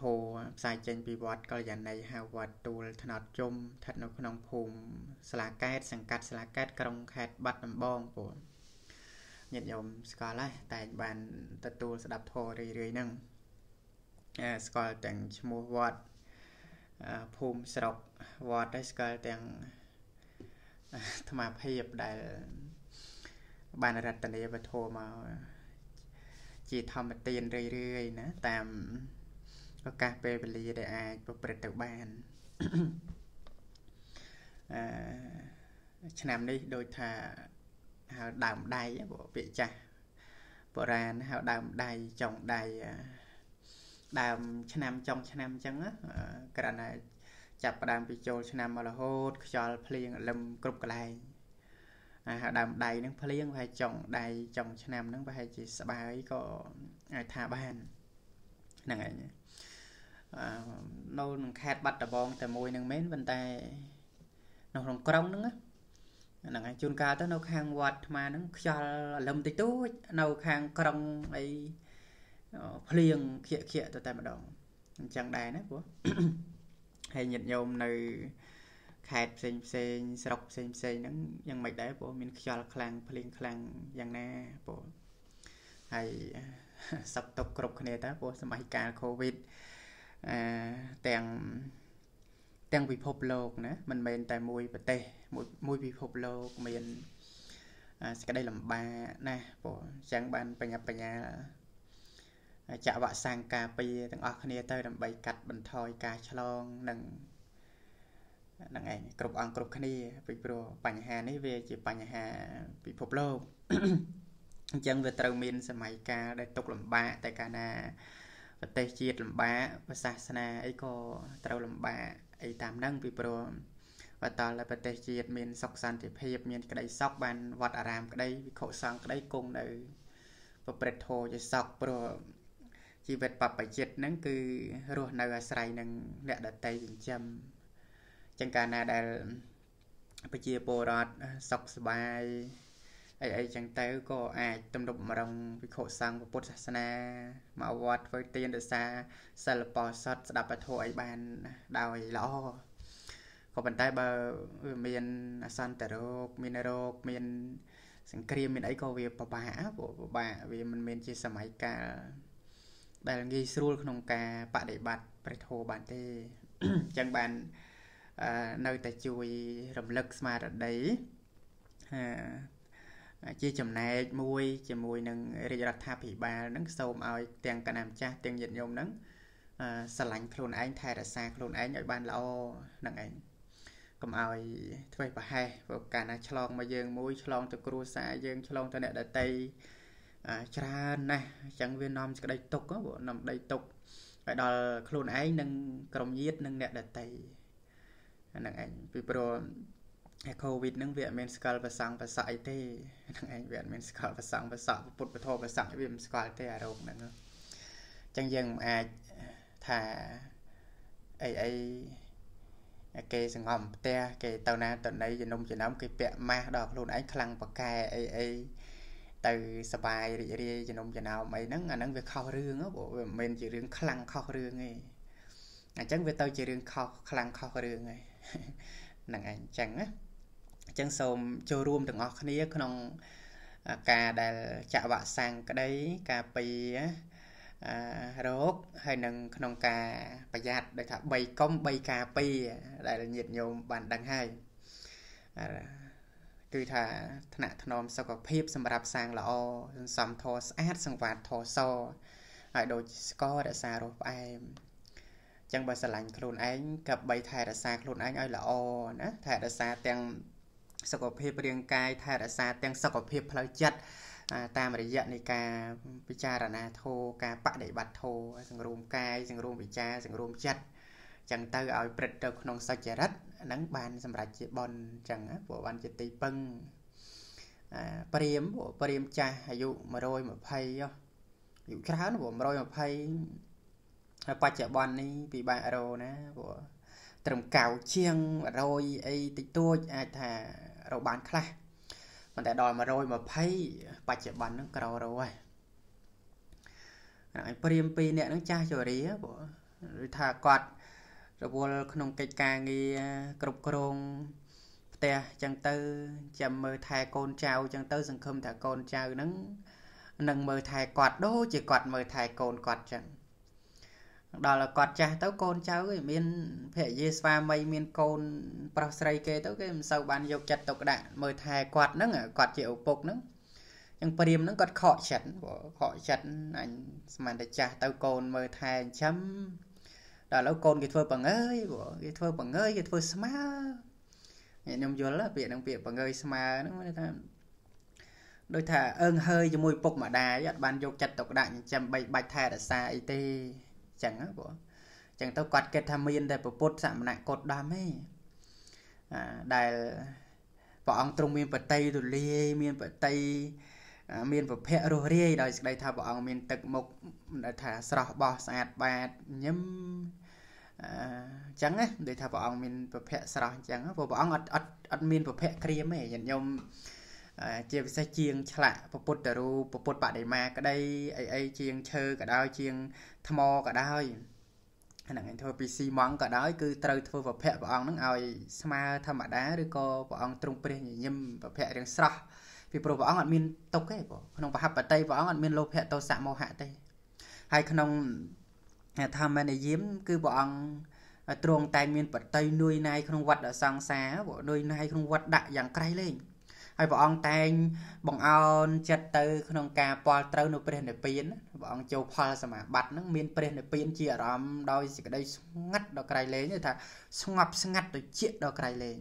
ធោផ្សាយចេញពីវត្តកល្យាណីហៅវត្តទូលថ្នោតជុំស្ថិតនៅក្នុងភូមិស្លាកែតសង្កាត់ស្លាកែតក្រុងខេត្តបាត់ដំបងពូញាតិញោមស្គាល់ហើយតែបានទទួលស្ដាប់ធោរឿយរឿយហ្នឹងស្គាល់ទាំងឈ្មោះវត្តភូមិស្រុកវត្តហើយស្គាល់ទាំងអាមាភាពដែល បានរតនាវធោមកជាធម្មទានរឿយរឿយណាតាមឱកាសពេលវេលាដែលអាចប្រព្រឹត្តទៅបានអឺឆ្នាំនេះដូចថាហៅដើមដៃពាក្យចាស់បុរាណហៅដើមដៃចុងដៃដើមឆ្នាំចុងឆ្នាំអញ្ចឹងក្រាន់តែចាប់ផ្ដើមពីចូលឆ្នាំមករហូតខ្យល់ភ្លៀងអលឹមគ្រប់កន្លែងអាដើមដៃនឹងភ្លៀងប្រហែលចុងដៃចុងឆ្នាំនឹងប្រហែលជាស្បើយក៏អាចថាបានហ្នឹងហើយនៅក្នុងខេត្តបាត់ដំបងតែមួយនឹងមែនប៉ុន្តែ នៅក្នុងក្រុងហ្នឹងហ្នឹងហើយជួនកាលទៅនៅ ខាងវត្តអាត្មាហ្នឹងខ្យល់អលឹមតិចតួចនៅខាងក្រុងអីភ្លៀងខៀកខៀកទៅតែម្ដងអញ្ចឹងដែរណាព្រោះហើយញាតិញោមនៅខេត្តផ្សេងផ្សេងស្រុកផ្សេងផ្សេងហ្នឹងយ៉ាងម៉េចដែរព្រោះមាន ខ្យល់ខ្លាំងភ្លៀងខ្លាំងយ៉ាងណាព្រោះហើយសັບຕົកគ្រប់គ្នាតើព្រោះសម័យកាលកូវីដអាទាំងទាំងពិភពលោក ណា មិនមែនតែមួយប្រទេសមួយមួយពិភពលោកមានសក្តីលំបាកណាព្រោះអញ្ចឹងបានបញ្ញាបញ្ញាចាក់វ៉ាក់សាំងការពារទាំងអស់គ្នាទៅ ដើម្បីកាត់បន្ថយការឆ្លង និងនឹងឯងគ្រប់អង្គគ្រប់គ្នាពីព្រោះបញ្ហានេះវា ជាបញ្ហាពិភពលោកអញ្ចឹងវាត្រូវមានសម័យកាលដែលຕົកលំបាកតែកាលណាប្រទេសជាតិលំបាកសាសនាអីក៏ត្រូវលំបាកអីតាមនឹងពីព្រោះបើតើប្រទេសជាតិមានសុខសន្តិភាពមានក្តីសុខបានវត្តអារាមក្តីវិខុសង្ឃក្តីគង់នៅប្រព្រឹត្តធម៌ជាសុខព្រោះជីវិតបព្វជិតហ្នឹងគឺរស់នៅអាស្រ័យនឹងអ្នកដតីចិញ្ចឹមចឹងកាលណាដែលប្រជាពលរដ្ឋសុខសบายអីអីចឹងទៅក៏អាចទំនប់មរងវិខុសង្ឃពុទ្ធសាសនាមកវត្តធ្វើទានរក្សាសិលបោសតស្ដាប់ពធអីបានដោយល្អក៏ប៉ុន្តែបើវាមានអសន្តិរោគមានរោគមានសង្គ្រាមមានអីក៏វាពិបាកពិបាកវាមិនមានជាសម័យកាលដែលងាយស្រួលក្នុងការបដិបត្តិព្រះធម៌បានទេអញ្ចឹងបាននៅតែជួយរំលឹកស្មារតីជាចំណែកមួយជាមួយនឹងរាជរដ្ឋាភិបាលនឹងសូមឲ្យទាំងកណ្ដាលម្ចាស់ទាំងញាតិញោមនឹងស្រឡាញ់ខ្លួនឯងថែរក្សាខ្លួនឯងឲ្យបានល្អនឹងឯងកុំឲ្យធ្វើប្រហែសព្រោះកាលណាឆ្លងមកយើងមួយឆ្លងទៅគ្រួសារយើងឆ្លងទៅអ្នកដតីច្រើនណាស់អញ្ចឹងវានាំសេចក្តីទុកព្រោះនាំដី ទុកឲ្យដល់ខ្លួនឯងនិងក្រុមញាតិនិងអ្នកដតីហ្នឹងឯងពីព្រោះកូវីដហ្នឹងវាអត់មានស្គាល់ប្រសាំងប្រសាអីទេហ្នឹងឯងវាអត់មានស្គាល់ប្រសាំងប្រសាពុទ្ធពធប្រសាវាមិនស្គាល់ទេអារោគហ្នឹងអញ្ចឹងយើងមិនអាចថាអីអីគេសង្ងំផ្ទះគេទៅណាទៅណីជំនុំជំនុំគេពាក់ម៉ាស់ដល់ខ្លួនឯងខ្លាំងប៉កែអីអីទៅសបាយរីករាយជំនុំជំនោមអីហ្នឹងអាហ្នឹងវាខុសរឿងហ៎វាមិនមែនជារឿងខ្លាំងខុសរឿងទេអញ្ចឹងវាទៅជារឿងខុសខ្លាំងខុសរឿងហ្នឹងហ្នឹងឯងអញ្ចឹងណាចឹងសូមចូលរួមទាំងអស់គ្នាក្នុងការដែលចាក់វ៉ាក់សាំងក្តីការពីរោគហើយនឹងក្នុងការប្រយ័ត្នដោយថា3កុំ3ការពីដែលញាតញោមបានដឹងហើយគឺថាថ្នាក់ថ្នមសុខភាពសម្រាប់សាងល្អសន្សំធរស្អាត សង្វាតធរសហើយដូចស្កររក្សារសផ្អែមចឹងបើស្រឡាញ់ខ្លួនឯងកັບ3ថែរក្សាខ្លួនឯងឲ្យល្អណាថែរក្សាទាំងសុខភាពរាងកាយថែរក្សាទាំងសុខភាពផ្លូវចិត្តតាមរយៈនៃការពិចារណាធម៌ការបដិបត្តិធម៌សង្រួមកាយសង្រួមវិចារសង្រួមចិត្តចឹងទៅឲ្យព្រឹត្តទៅក្នុងសច្ចរិតហ្នឹងបាន សម្រាប់ជាបនចឹងពួកបានជាទីពឹងព្រាមពួកព្រាមចាស់អាយុ120អាយុច្រើនពួក120ហើយបច្ចុប្បន្ននេះពិបាករោណាពួកត្រឹមកៅជាង100អីតិចតួចអាចថារកបានខ្លះប៉ុន្តែដល់120បច្ចុប្បន្នហ្នឹងក្ររោហើយអាយព្រាមពីរនាក់ហ្នឹងចាស់ជរាព្រោះឬថាគាត់រវល់ក្នុងកិច្ចការងារគ្រប់គ្រងផ្ទះចឹងទៅចាំមើលថែកូនចៅចឹងទៅសង្ឃឹមថាកូនចៅហ្នឹងនឹងមើលថែគាត់ដូចជាគាត់មើលថែកូនគាត់ចឹងដល់គាត់ចាស់ទៅកូនចៅឯមានភរិយាស្វាមីមានកូន ប្រុសស្រីគេទៅគេមិនសូវបានយកចិត្តទុកដាក់មើលថែគាត់ហ្នឹងគាត់ជាឪពុកហ្នឹងចឹងព្រាមហ្នឹងគាត់ខកចិត្តខកចិត្តអញស្មានតែចាស់ទៅកូនមើលថែចិញ្ចឹមដល់ឥឡូវកូនគេធ្វើបង្អើយគេធ្វើបង្អើយគេធ្វើស្មើខ្ញុំយល់ពាក្យហ្នឹងពាក្យបង្អើយស្មើហ្នឹងគេថាដោយថាអើងហើយជាមួយពុកម្ដាយអត់បានយកចិត្តទុកដាក់ចិញ្ចឹមបីបាច់ថែរក្សាអីទេចឹងណាបងចឹងទៅគាត់គិតថាមានតែពុទ្ធសមណកតដំឯងអាដែលព្រះអង្គទ្រង់មានបតីទូលាយមានបតីមានប្រភៈរស់រាយដោយសេចក្តីថាព្រះអង្គមានទឹកមុខដែលថាស្រស់បោះស្អាតបាតញឹមអញ្ចឹងណាដូចថាព្រះអង្គមានប្រភៈស្រស់អញ្ចឹងព្រោះព្រះអង្គអត់អត់អត់មានប្រភៈក្រៀមទេញាតិញោមជាពិសេសជាងឆ្លាក់ពុទ្ធរូបពុទ្ធបដិមាក្តីអីអីជាងឈើក៏ដោយជាងថ្មក៏ដោយហ្នឹងឯងធ្វើពីស៊ីម៉ង់ក៏ដោយគឺត្រូវធ្វើប្រភៈព្រះអង្គហ្នឹងឲ្យស្មើធម្មតាឬក៏ព្រះអង្គទ្រង់ព្រះញញឹមប្រភៈរឿងស្រស់ពីព្រោះព្រះអង្គអត់មានទុកទេបងក្នុងបហបតីព្រះអង្គអត់មានលោភៈទោសៈមោហៈទេ ហើយក្នុងធម្មនិយមគឺព្រះអង្គទ្រង់តែមានបតីនួយណាយក្នុងវត្តសង្សារនួយណាយក្នុងវត្តដាក់យ៉ាងក្រៃលែងហើយព្រះអង្គតែងបង្អោនចិត្តទៅក្នុងការពលត្រូវនៅព្រះនិព្វានព្រះអង្គចូលផលសមាបត្តិហ្នឹងមានព្រះនិព្វានជាអារម្មណ៍ដោយសេចក្តីស្ងាត់ដល់ក្រៃលែងថាស្ងប់ស្ងាត់ដូចជាដល់ក្រៃលែង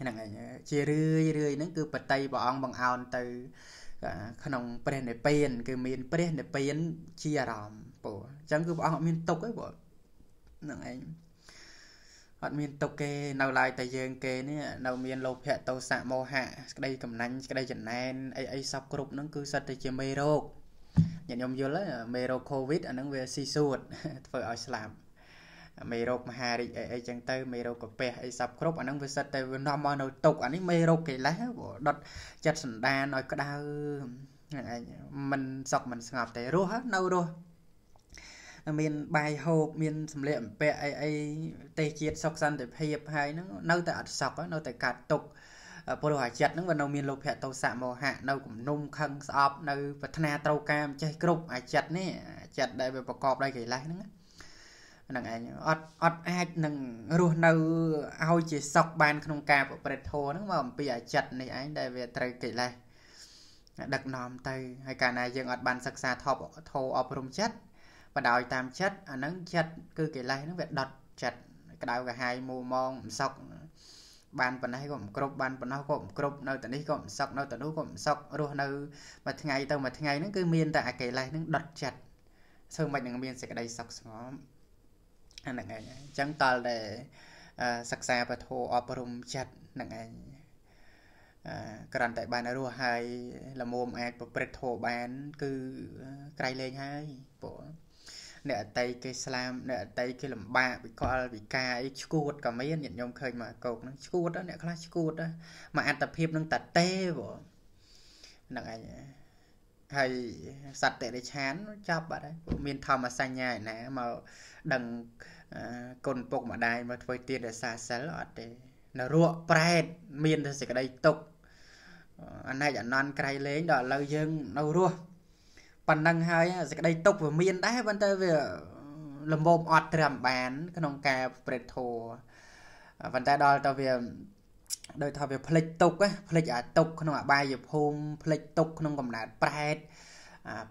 ហ្នឹងហើយជារឿយរឿយហ្នឹងគឺបតីព្រះអង្គបង្អោនទៅក្នុងព្រះនិព្វានគឺមានព្រះនិព្វានជាអារម្មណ៍ពូអញ្ចឹងគឺព្រះអង្គអត់មានទុកទេពូហ្នឹងឯងអត់មានទុកគេនៅឡើយតែយើងគេនេះនៅ មានលោភៈតោសៈមោហៈក្តីកំណាញ់ក្តីចំណែនអីអីសពគ្រប់ហ្នឹងគឺសិតតែជាមេរោគញាតិញោមយល់មេរោគ Covid អាហ្នឹងវាស៊ីសួតធ្វើឲ្យស្លាប់មេរោគមហារីកអីអីចឹងទៅមេរោគកាពះអីសពគ្រប់អាហ្នឹងវាសិតតែវានាំមកនៅទុកអានេះមេរោគកិលេសដុតចិត្តសន្តានឲ្យក្តៅហ្នឹងឯងមិនសក់មិនស្ងប់ទេរស់នៅរស់មានបាយហូបមានសម្លៀកបំពាក់អីអីទេជាតិសុខសន្តិភាពហើយហ្នឹងនៅតែអត់សក់នៅតែកាត់ទុកព្រោះអាចិតហ្នឹងវានៅមានលោភៈទោសៈមោហៈនៅគំនុំខឹងស្អប់ នៅប្រាថ្នាត្រូវការមិនចេះគ្រប់អាចិតនេះអាចិតដែលវាប្រកបដោយកិលេសហ្នឹងហ្នឹងឯងអត់អត់អាចនឹងរស់នៅឲ្យជាសុខបានក្នុងការប្រព្រឹត្តធម៌ហ្នឹងមកអំពីអាចិតនេះឯងដែលវាត្រូវកិលេសដឹកនាំទៅហើយកាលណាយើងអត់បានសិក្សាធម៌ធម៌អប់រំចិត្តបដោយតាមចិត្តអាហ្នឹងចិត្តគឺកិលេសហ្នឹងវាដុតចិត្តក្តៅកាហាយមូមងមិនសុខបានប៉ុណ្ណេះក៏មិនគ្រប់បានប៉ុណ្ណោះក៏មិនគ្រប់នៅតែនេះក៏មិនសុខនៅតែនោះក៏មិនសុខរស់នៅមួយថ្ងៃទៅមួយថ្ងៃហ្នឹងគឺមានតែអកិលេសហ្នឹងដុតចិត្តធ្វើមិននឹងមានសេចក្តីសុខស្ងប់អាហ្នឹងឯងអញ្ចឹងតលតែសិក្សាពធអប់រំចិត្តហ្នឹងឯងក្រាន់តែបានរស់ហើយលមុំអាចប្រព្រឹត្តធោបាន គឺក្រៃលែងហើយពួកអ្នកអតីគេស្លាមអ្នកអតីគេលំបាកវិកលវិការអីឈួតក៏មានញាតិញោមឃើញមកកោកហ្នឹងឈួតអ្នកខ្លះឈួតមកអត្តភាពនឹងតទេបងហ្នឹងឯងហើយសត្វតិរិឆានចាប់បាត់ហើយមានធម្មសញ្ញាឯណាមកដឹងគុណពុកម្ដាយមកធ្វើទានរសាសិលអត់ទេនរកប្រែតមានតែសេចក្តីទុកអណិច្ចអនន្តក្រៃលែងដល់ឥឡូវយើងនៅរស់ប៉ុណ្ណឹងហើយសេចក្តីទុកវាមានដែរប៉ុន្តែវាលំមអត់ត្រឹមបាន ក្នុងការប្រេតធោប៉ុន្តែដល់ទៅវាដោយថាវាផ្លិចទុកផ្លិចអាទុកក្នុងអបាយភូមិផ្លិចទុកក្នុងកំណើតប្រែត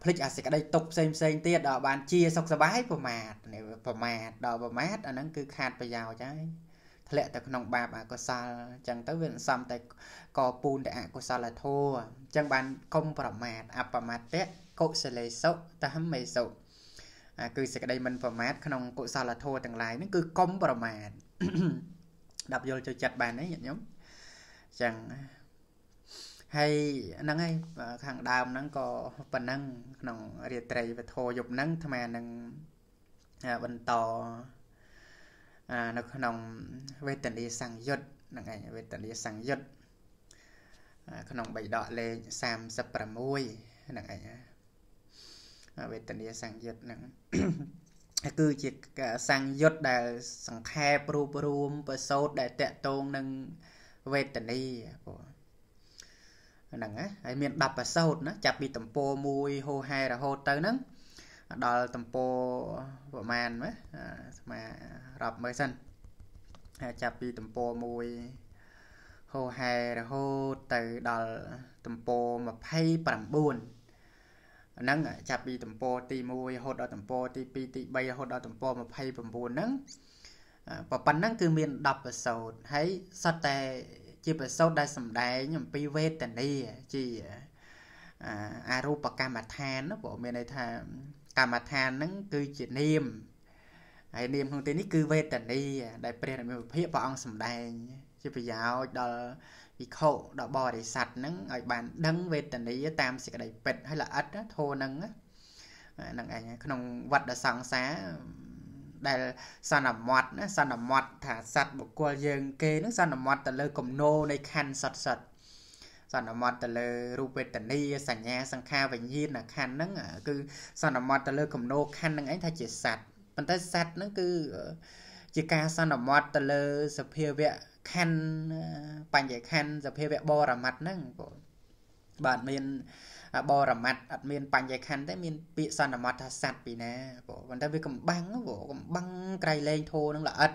ផ្លិចអាសេចក្តីទុកផ្សេងផ្សេងទៀតដល់បានជាសុខសบายប្រមាទនេះប្រមាទដល់ប្រមាទអាហ្នឹងគឺខាតប្រយោជន៍ហើយធ្លាក់ទៅក្នុងបាបអកុសលអញ្ចឹងទៅវាសំតែកពូនតែអកុសលធម៌អញ្ចឹងបានកុំប្រមាទអបមាទៈកុសលេសុតហមេសុអាគឺសេចក្តីមិនប្រមាទក្នុងកុសលធម៌ទាំងឡាយហ្នឹងគឺកុំប្រមាទដាប់យល់ចូលចិត្តបានទេញាតិញោមចឹងហើយហ្នឹងហើយខាងដើមហ្នឹងក៏ប៉ុណ្ណឹង ក្នុងរាត្រីវធយប់ហ្នឹងអាត្មានឹងបន្តនៅក្នុងវេទនីសង្យុត្តហ្នឹងឯងវេទនីសង្យុត្តក្នុងបៃដកលេខ36ហ្នឹងឯងវេទនាសង្យុត្តហ្នឹងគឺជាសង្យុត្តដែល សង្ខេបរូបរួមប្រសោតដែលតកតងនឹងវេទនីបងហ្នឹងហើយមាន10ប្រសោតណាចាប់ពីទំព័រ1ហូហែរហូតទៅហ្នឹងដល់ទំព័រប្រមាណមើលស្មារាប់មើលសិនហើយចាប់ពីទំព័រ1ហូហែរហូតទៅដល់ទំព័រ29ហ្នឹងចាប់ពីទំព័រទី1រហូតដល់ទំព័រទី2ទី3រហូតដល់ទំព័រ29ហ្នឹងប៉ុប៉ុណ្ណឹងគឺមាន10ប្រសោតហើយសតតែជាប្រសោតដែលសំដែងអំពីវេទនាជាអរូបកម្មដ្ឋានណាព្រោះមានន័យថា កម្មដ្ឋានហ្នឹងគឺជានាមហើយនាមក្នុងទីនេះគឺវេទនាដែលព្រះរាមាភិព្រះអង្គសំដែង ជាប្រយោជន៍ដល់ភិក្ខុដល់បរិស័ទហ្នឹងឲ្យបានដឹងវេទនាតាមសេចក្តីពិតហើយល្អិតធម៌ហ្នឹងហ្នឹងឯងក្នុងវត្តសង្សារដែលសន្មត់ណាសន្មត់ថាសត្វបុគ្គលយើងគេនឹងសន្មត់ទៅលើគំនោនៃខណ្ឌសត្វសត្វសន្មត់ទៅលើរូបវេទនាសញ្ញាសង្ខារវិញ្ញាណខណ្ឌហ្នឹងគឺសន្មត់ទៅលើគំនោខណ្ឌហ្នឹងឯងថាជាសត្វប៉ុន្តែសត្វហ្នឹងគឺជាការសន្មត់ទៅលើសភាវៈខណ្ឌបញ្ញខណ្ឌសភាវៈបរមត្តហ្នឹងបងបាទមានបរមត្តអត់មាន បញ្ញខណ្ឌទេមានពាក្យសន្មត់ថាសัตว์ពីណាបងប៉ុន្តែវាកំបាំងបងកំបាំងក្រៃលែងធូរនឹងល្អិត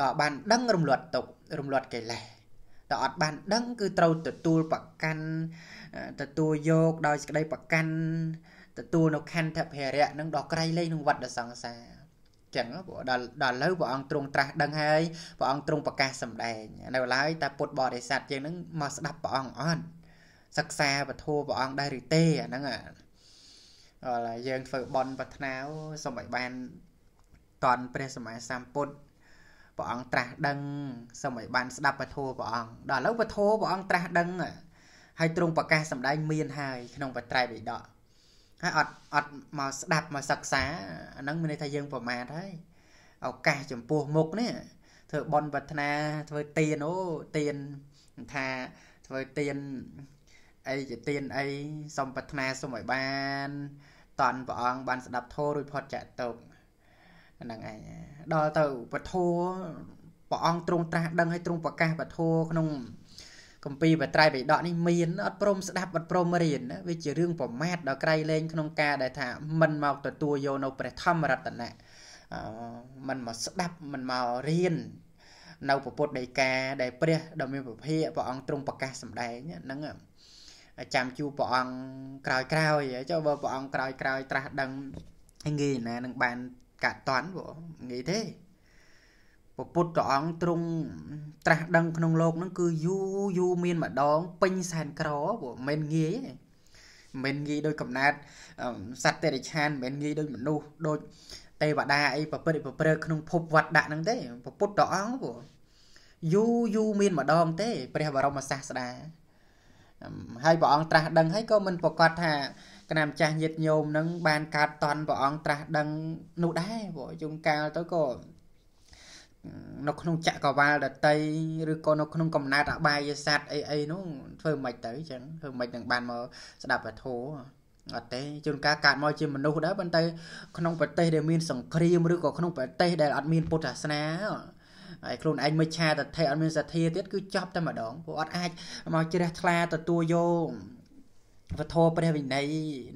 ដល់បានដឹងរំលត់ទុករំលត់កិលេសតែអត់បានដឹងគឺត្រូវទទួលប្រកាន់ទទួលយកដោយសេចក្តីប្រកាន់ទទួលនៅខន្ធភរៈនឹងដល់ក្រៃលែងនឹងវត្តសង្សារចឹងដល់ដល់លើព្រះអង្គទ្រង់ត្រាស់ដឹងហើយព្រះអង្គទ្រង់ប្រកាសសម្ដែងនៅឡើយតែពុទ្ធបរិស័ទយើងនឹងមកស្ដាប់ព្រះអង្គអត់សិក្សាពធព្រះអង្គដែរឬទេអាហ្នឹងហើយយើងធ្វើបន់ប្រាថ្នាសូមឲ្យបានតនព្រះសម្មាសម្ពុទ្ធព្រះអង្គត្រាស់ដឹងសូមឲ្យបានស្ដាប់ពធព្រះអង្គដល់ឥឡូវពធព្រះអង្គត្រាស់ដឹងហើយទ្រង់ប្រកាសសម្ដែងមានហើយក្នុងបត្រៃបិដកហើយអត់អត់មកស្ដាប់មកសិក្សាអាហ្នឹងមានន័យថាយើងប្រមាថហើយឱកាសចំពោះមុខនេះធ្វើបន់ប្រាថ្នាធ្វើទៀនអូទៀនថាធ្វើទៀនអីជាទៀនអីសុំប្រាថ្នាសុំឲ្យបានតន់ព្រះអង្គបានស្ដាប់ធម៌រួចផុតចាក់ទុកហ្នឹងឯងដល់ទៅពធព្រះអង្គទ្រង់ត្រាស់ដឹងឲ្យទ្រង់ប្រកាសពធក្នុងកម្ពីបត្រៃបិដកនេះមានអត់ព្រមស្ដាប់អត់ព្រមរៀនវាជារឿងប្រមាថដល់ក្រៃលែងក្នុងការដែលថាមិនមកទទួលយកនៅព្រះធម្មរតនៈមិនមកស្ដាប់មិនមករៀននៅពុទ្ធដីកាដែលព្រះដ៏មានពភៈព្រះអង្គទ្រង់ប្រកាសសម្ដែងហ្នឹងចាំជួព្រះអង្គក្រោយក្រោយចុះបើព្រះអង្គក្រោយក្រោយត្រាស់ដឹងងាយណានឹងបានកាត់តន់បងងាយទេព្រះពុទ្ធអង្គទ្រង់ត្រាស់ដឹងក្នុងโลกហ្នឹងគឺយូរយូរមានម្ដងពេញសែនក្រព្រោះមិនងាយទេមិនងាយដោយកំណត់សត្វតិរិឆានមិនងាយដោយមនុស្សដូចទេវតាអីប្រព្រឹត្តប្រព្រឹត្តក្នុង ភពវត្តដាក់ហ្នឹងទេព្រះពុទ្ធអង្គព្រោះយូរយូរមានម្ដងទេព្រះបរមសាស្តាហើយព្រះអង្គត្រាស់ដឹងហើយក៏មិនប្រកាសថាកណាមចាស់ញាតញោមនឹងបានកើតតន់ព្រះអង្គត្រាស់ដឹងនោះដែរព្រោះជុំកាលទៅក៏នៅក្នុងចក្រវាលដតីឬក៏នៅក្នុងកំណើតអបាយស័តអីអីនោះធ្វើមិនទៅអញ្ចឹងធ្វើមិននឹង បានមកស្ដាប់ពធអត់ទេជួនកាលកើតមកជាមនុស្សដែរប៉ុន្តែក្នុងប្រទេសដែលមានសង្គ្រាមឬក៏ក្នុងប្រទេសដែលអត់មានពុទ្ធសាសនាហើយខ្លួនឯងមិនឆាតថេអត់មានសទ្ធាទៀតគឺចប់តែម្ដងព្រោះអត់អាចមកជ្រះថ្លាទទួលយកវធព្រះវិន័យ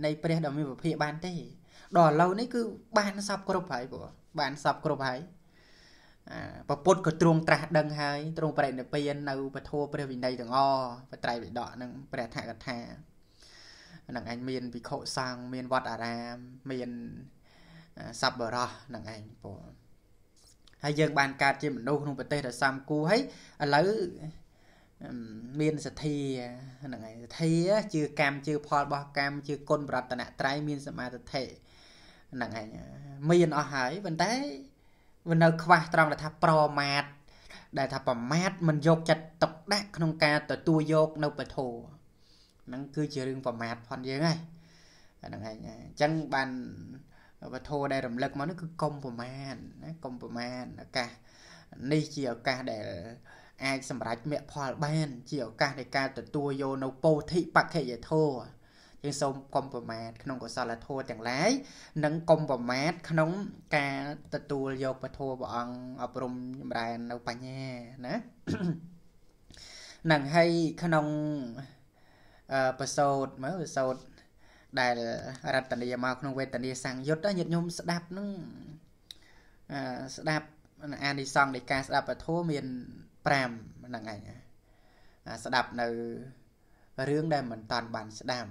នៃព្រះដ៏មានវិភាកបានទេ ដល់ឥឡូវនេះគឺបានសពគ្រប់ហើយព្រោះបានសពគ្រប់ហើយពពុទ្ធក៏ទ្រង់ត្រាស់ដឹងហើយទ្រង់បរិនិព្វាននៅពធัวព្រះវិន័យទាំងអបត្រៃវិដកនឹងព្រះថាកថានឹងឯងមានវិខុសង្ឃមានវត្តអារាមមានសប្បរោះនឹងឯងពលហើយយើងបានកើតជាមនុស្សក្នុងប្រទេសដ៏សំគូហើយឥឡូវមានសទ្ធាហ្នឹងហើយសទ្ធាជឿកម្មជឿផលរបស់កម្មជឿគុណប្រតនត្រ័យមានសមាធិហ្នឹងហើយមានអស់ហើយប៉ុន្តែវានៅខ្វះត្រង់ដែលថាប្រមាថដែលថាប្រមាថមិនយក ចិត្តទុកដាក់ក្នុងការទទួលយកនៅពធហ្នឹងគឺជារឿងប្រមាថផនយើងហើយហ្នឹងឯងអញ្ចឹងបានវត្ថុដែលរំលឹកមកនេះគឺកុំប្រមាណណាកុំប្រមាណឱកាសនេះជាឱកាសដែលអាចសម្រេចមគ្គផលបានជាឱកាសនៃការទទួលយកនៅពោធិបក្ខយធោយើងសូមកុំប្រមាទក្នុងកុសលធម៌ទាំងឡាយនិងកុំប្រមាទក្នុង ការទទួលយកពធព្រះអង្គអប់រំចម្រើននៅបញ្ញាណានឹងហើយក្នុងបសោតមើលបសោតដែលរតនីមកក្នុងវេទនាសង្យុត្តញាតិញោមស្ដាប់នឹងស្ដាប់អានិសង្ឃនៃការស្ដាប់ពធមាន5ហ្នឹងឯងស្ដាប់នៅរឿងដែលមិនតាន់បានស្ដាប់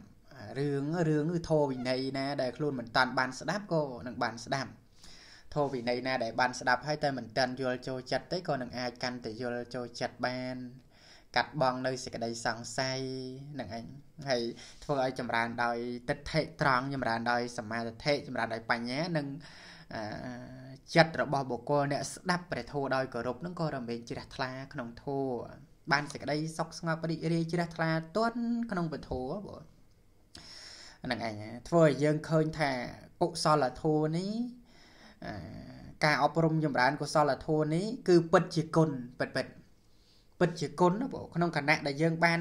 រឿងរឿងគឺធម៌វិន័យណាដែលខ្លួនមិនតាន់បានស្ដាប់ក៏នឹងបានស្ដាប់ធម៌វិន័យណាដែលបានស្ដាប់ហើយតែមិនតាន់យល់ចូលចិត្តទេក៏នឹងអាចកាន់តែយល់ចូលចិត្តបាន កាត់បងនៅសេចក្តីសង្ស័យនឹងឯងហើយធ្វើឲ្យចម្រើនដោយទិដ្ឋិត្រង់ចម្រើនដោយសមាធិចម្រើនដោយបញ្ញានិងចិត្តរបស់បុគ្គលអ្នកស្ដាប់ព្រះធម៌ដោយគោរពនឹងក៏រំលែងជ្រះថ្លាក្នុងធម៌បានសេចក្តីសុខស្ងប់រីករាយជ្រះថ្លាទន់ក្នុងពធោបងហ្នឹងឯងធ្វើឲ្យយើងឃើញថាកុសលធម៌នេះការអប់រំចម្រើនកុសលធម៌នេះគឺពិតជាគុណពិតពិតពិតជាគុណណាបងក្នុងគណៈដែលយើងបាន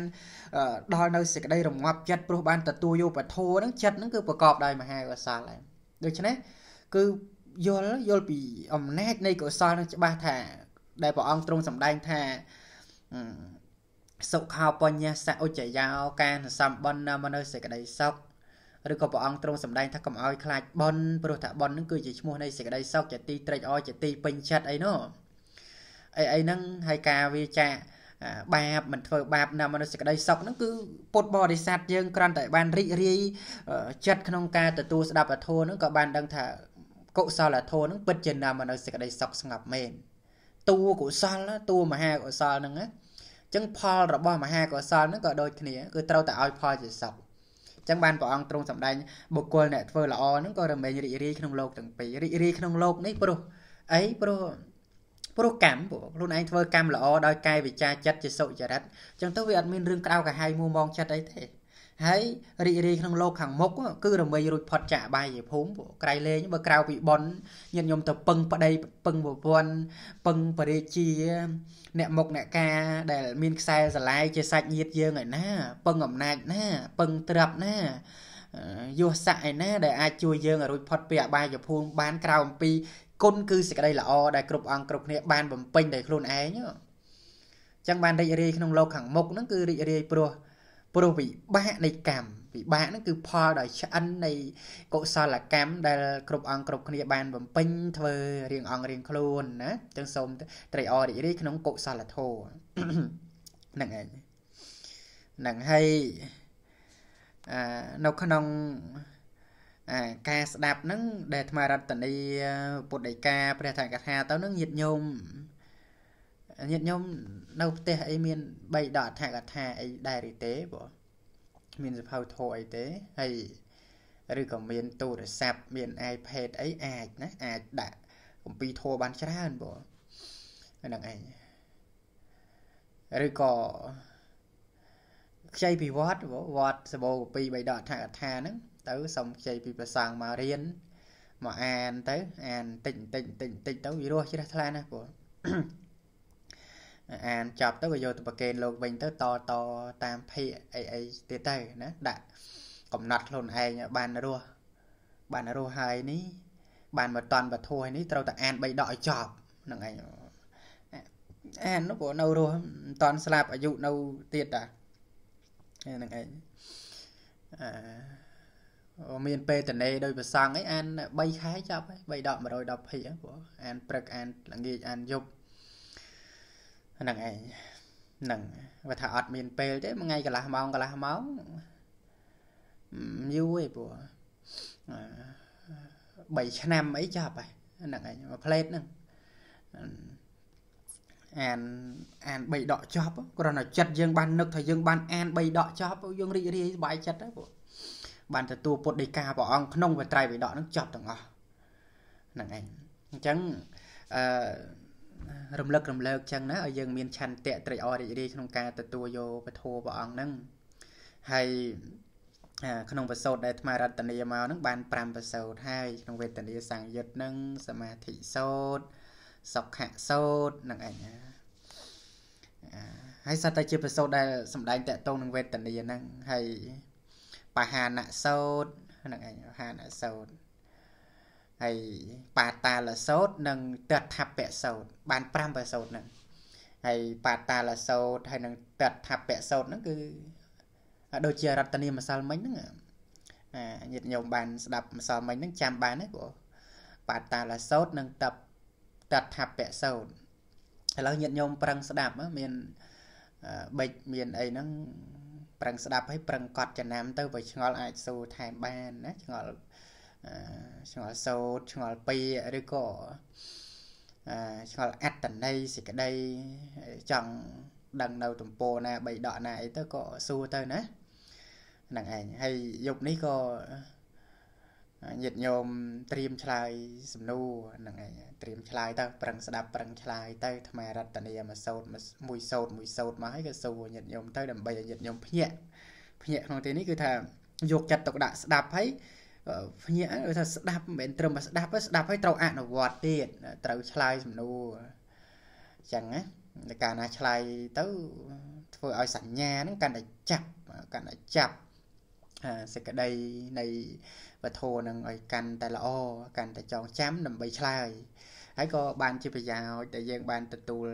ដល់នៅសេចក្តីរងាប់ចិត្តព្រោះបានទទួលយកពធហ្នឹងចិត្តហ្នឹងគឺប្រកបដោយមហាកុសលហើយដូច្នេះគឺយល់យល់ពីអំណាចនៃកុសលនឹងច្បាស់ថា ដែលព្រះអង្គទ្រង់សម្ដែងថាសុខោបញ្ញាសៈឧចយោការសសម្បណ្ណមនៅសេចក្តីសុខឬក៏ព្រះអង្គទ្រង់សម្ដែងថាកុំឲ្យខ្លាចបនព្រោះថាបននឹងគឺជាឈ្មោះនៃសេចក្តីសុខជាទីត្រេកអរជាទីពេញចិត្តអីនោះអីអីហ្នឹងហើយការវាចាបាបមិនធ្វើបាបណាមនុស្សសេចក្តីសុខហ្នឹងគឺពុទ្ធបរិស័ទយើងគ្រាន់តែបានរីករាយចិត្តក្នុងការទទួលស្ដាប់ពធហ្នឹងក៏បានដឹងថាកុសលធម៌ហ្នឹងពិតជាណាមនុស្សសេចក្តីសុខស្ងប់មែនតួកុសលតួមហាកុសលហ្នឹងណាចឹងផលរបស់មហាកុសលហ្នឹងក៏ដូចគ្នាគឺត្រូវតែឲ្យផលជាសុខចឹងបានព្រះអង្គទ្រង់សម្ដែងបុគ្គលអ្នកធ្វើល្អហ្នឹងក៏រមែងរីករាយក្នុងលោកទាំងពីររីករាយក្នុងលោកនេះព្រោះអីព្រោះព្រោះកម្មពួកខ្លួនឯងធ្វើកម្មល្អដោយកាយវិចាចិត្តជាសុចរិតចឹងទៅវាអត់មានរឿងក្រៅកាហាយមួមងចិត្តអីទេហើយរីករាយក្នុងលោកខាងមុខគឺរមែងរួចផុតចាក់បាយភូមិពួកក្រៃលែងបើក្រៅពីប៉ុនញាតិញោមទៅពឹងប្តីពឹងប្រពន្ធពឹងបរិជាអ្នកមុខអ្នកការដែលមានខ្សែស្រឡាយជាសាច់ញាតិយើងឯណាពឹងអំណាចណាពឹងទ្រព្យណាយោស័កឯណាដែលអាចជួយយើងឲ្យរួចផុតពីអបាយភូមិបានក្រៅអំពីគុណគឺសេចក្តីល្អដែលគ្រប់អង្គគ្រប់គ្នាបានបំពេញដោយខ្លួនឯងអញ្ចឹងបានរីករាយក្នុងលោកខាងមុខហ្នឹងគឺរីករាយព្រោះព្រោះវិបាកនៃកម្មវិបាកហ្នឹងគឺផលដោយឆ្អិននៃកុសលកម្មដែល គ្រប់អង្គគ្រប់គ្នាបានបំពេញធ្វើរៀងអង្គរៀងខ្លួនណាចឹងសូមត្រេកអររីករាយក្នុងកុសលធម៌ហ្នឹងឯងហ្នឹងហើយអឺនៅក្នុងអាការស្ដាប់ហ្នឹងដែលអាត្មារតនីពុទ្ធដីកាព្រះថកថាទៅនឹងញាតញោមញាតិញោមនៅផ្ទះអីមាន3ដកអធកថាអីដែរទេបងមានសភៅធោអីទេហើយឬក៏មាន ទូរស័ព្ទមាន iPad អីអាចណាអាចដាក់កំពីធោបានច្រើនបងហ្នឹងឯងឬក៏ខ្ចីពីវត្តវត្តសបោកំពី3ដកអធកថាហ្នឹងទៅសុំខ្ចីពីប្រសាងមករៀនមកអានទៅ អានតិចតិចតិចតិចទៅវារស់ជ្រះថ្លាណាបងអានចប់ទៅក៏យកទៅប្រកេនលោកវិញទៅតតតាមភាកអីអីទៀតទៅណាដាក់កំណត់ខ្លួនឯងបានរស់បានរស់ហើយនេះបានមកតន់វធុហើយនេះត្រូវតែអាន3ដកឲ្យចប់ហ្នឹងឯងអាននោះព្រោះនៅរស់មិនតន់ស្លាប់អាយុនៅទៀតតាហ្នឹងឯងអឺមានពេលតនេដោយប្រសង់អីអាន3ខែចប់ហើយ3ដក110ភាគព្រោះអានព្រឹកអានល្ងាចអានយប់ហ្នឹងឯងហ្នឹងបើថាអត់មានពេលទេមួយថ្ងៃកន្លះម៉ោងកន្លះម៉ោងយូរឯងព្រោះ3ឆ្នាំអីចប់ហ្នឹងឯងមួយផ្លេតហ្នឹងអានអាន3ដកចប់គ្រាន់តែចិត្តយើងបាននឹកថាយើងបានអាន3ដកចប់យើងរីករាយសប្បាយចិត្តហ្នឹងព្រោះបានទទួលពុទ្ធដីកាព្រះអង្គក្នុងវត្រៃវិដកហ្នឹងចប់ទាំងអស់ហ្នឹងឯងអញ្ចឹងអឺរំលឹករំលើកចឹងណាឲ្យយើងមានឆន្ទៈត្រេកអររីករាយក្នុងការទទួលយកពធព្រះអង្គហ្នឹងហើយក្នុងបសោតដែលអាត្មារតនីមកហ្នឹងបាន5បសោតហើយក្នុងវេទនាសង្យុត្តហ្នឹងសមាធិសោតសុខៈសោតនឹងឯងហើយសត្វតែជាបសោតដែលសំដែងតកតងនឹងវេទនាហ្នឹងហើយបហានៈសោតនឹងឯងបហានៈសោតហើយបាតាលសោតនិងតថពៈសោតបាន5ប្រសោតហ្នឹងហើយបាតាលសោតហើយនិងតថពៈសោតហ្នឹងគឺដូចជារតនាម្សិលមិញហ្នឹងអាញាតិញោមបានស្ដាប់ម្សិលមិញហ្នឹងចាំបានណាបងបាតាលសោតនិងតតថពៈសោតឥឡូវញាតិញោមប្រឹងស្ដាប់មានបិចមានអីហ្នឹងប្រឹងស្ដាប់ហើយប្រឹងកត់ចំណាំទៅបើឆ្ងល់អាចសួរថែមបានណាឆ្ងល់ឆ្ងល់សោតឆ្ងល់ពីឬក៏ឆ្ងល់អត្តន័យសេចក្តីចង់ដឹងនៅទំព័រណាបីដកណាអីទៅក៏សួរទៅណាហ្នឹងឯងហើយយប់នេះក៏ញាតិញោមត្រៀមឆ្លើយសំណួរហ្នឹងឯងត្រៀមឆ្លើយទៅប្រឹងស្ដាប់ប្រឹងឆ្លើយទៅអាត្មារតនីមកសោតមួយសោតមួយសោតមកហើយក៏សួរញាតិញោមទៅដើម្បីឲ្យញាតិញោមភ្ញាក់ភ្ញាក់ក្នុងទីនេះគឺថាយកចិត្តទុកដាក់ស្ដាប់ហើយភ្ញាក់គឺថាស្ដាប់មិនមែនត្រឹមតែស្ដាប់ទេស្ដាប់ហើយត្រូវអនុវត្តទៀតត្រូវឆ្លើយសំណួរអញ្ចឹងណាកាលណាឆ្លើយទៅធ្វើឲ្យសញ្ញាហ្នឹងកាន់តែចាប់កាន់តែចាប់សេចក្តីនៃវត្ថុហ្នឹងឲ្យកាន់តែល្អកាន់តែចងចាំដើម្បីឆ្លើយហើយក៏បានជាប្រយោជន៍ដែលយើងបានទទួល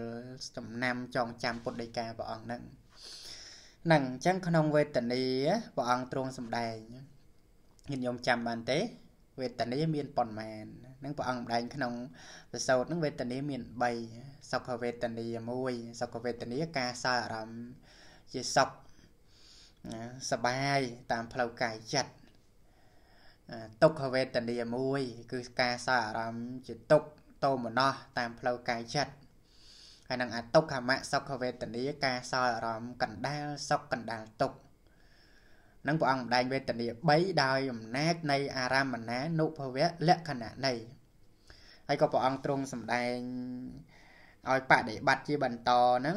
ចំណាំចងចាំពុទ្ធដីកាព្រះអង្គហ្នឹងហ្នឹងអញ្ចឹងក្នុងវេទនីព្រះអង្គទ្រង់សម្ដែងញាតិញោមចាំបានទេវេទនាមានប៉ុន្មាននឹងព្រះអង្គម្ដែងក្នុងប្រសូតនឹងវេទនាមាន3សុខវេទនា1សុខវេទនាការសើអារម្មណ៍ជាសុខសបាយតាមផ្លូវកាយចិត្តទុក្ខវេទនា1គឺការសើអារម្មណ៍ជាទុក្ខតោមនស្សតាមផ្លូវកាយចិត្តហើយនឹងអតុក្ខមសុខវេទនាការសើអារម្មណ៍កណ្ដាលសុខកណ្ដាលទុក្ខនឹងព្រះអង្គម្ដែងវេទនា3ដោយអំណាចនៃអារាមណានុភវៈលក្ខណនៃហើយក៏ព្រះអង្គទ្រង់សម្ដែងឲ្យបដិបត្តិជាបន្តហ្នឹង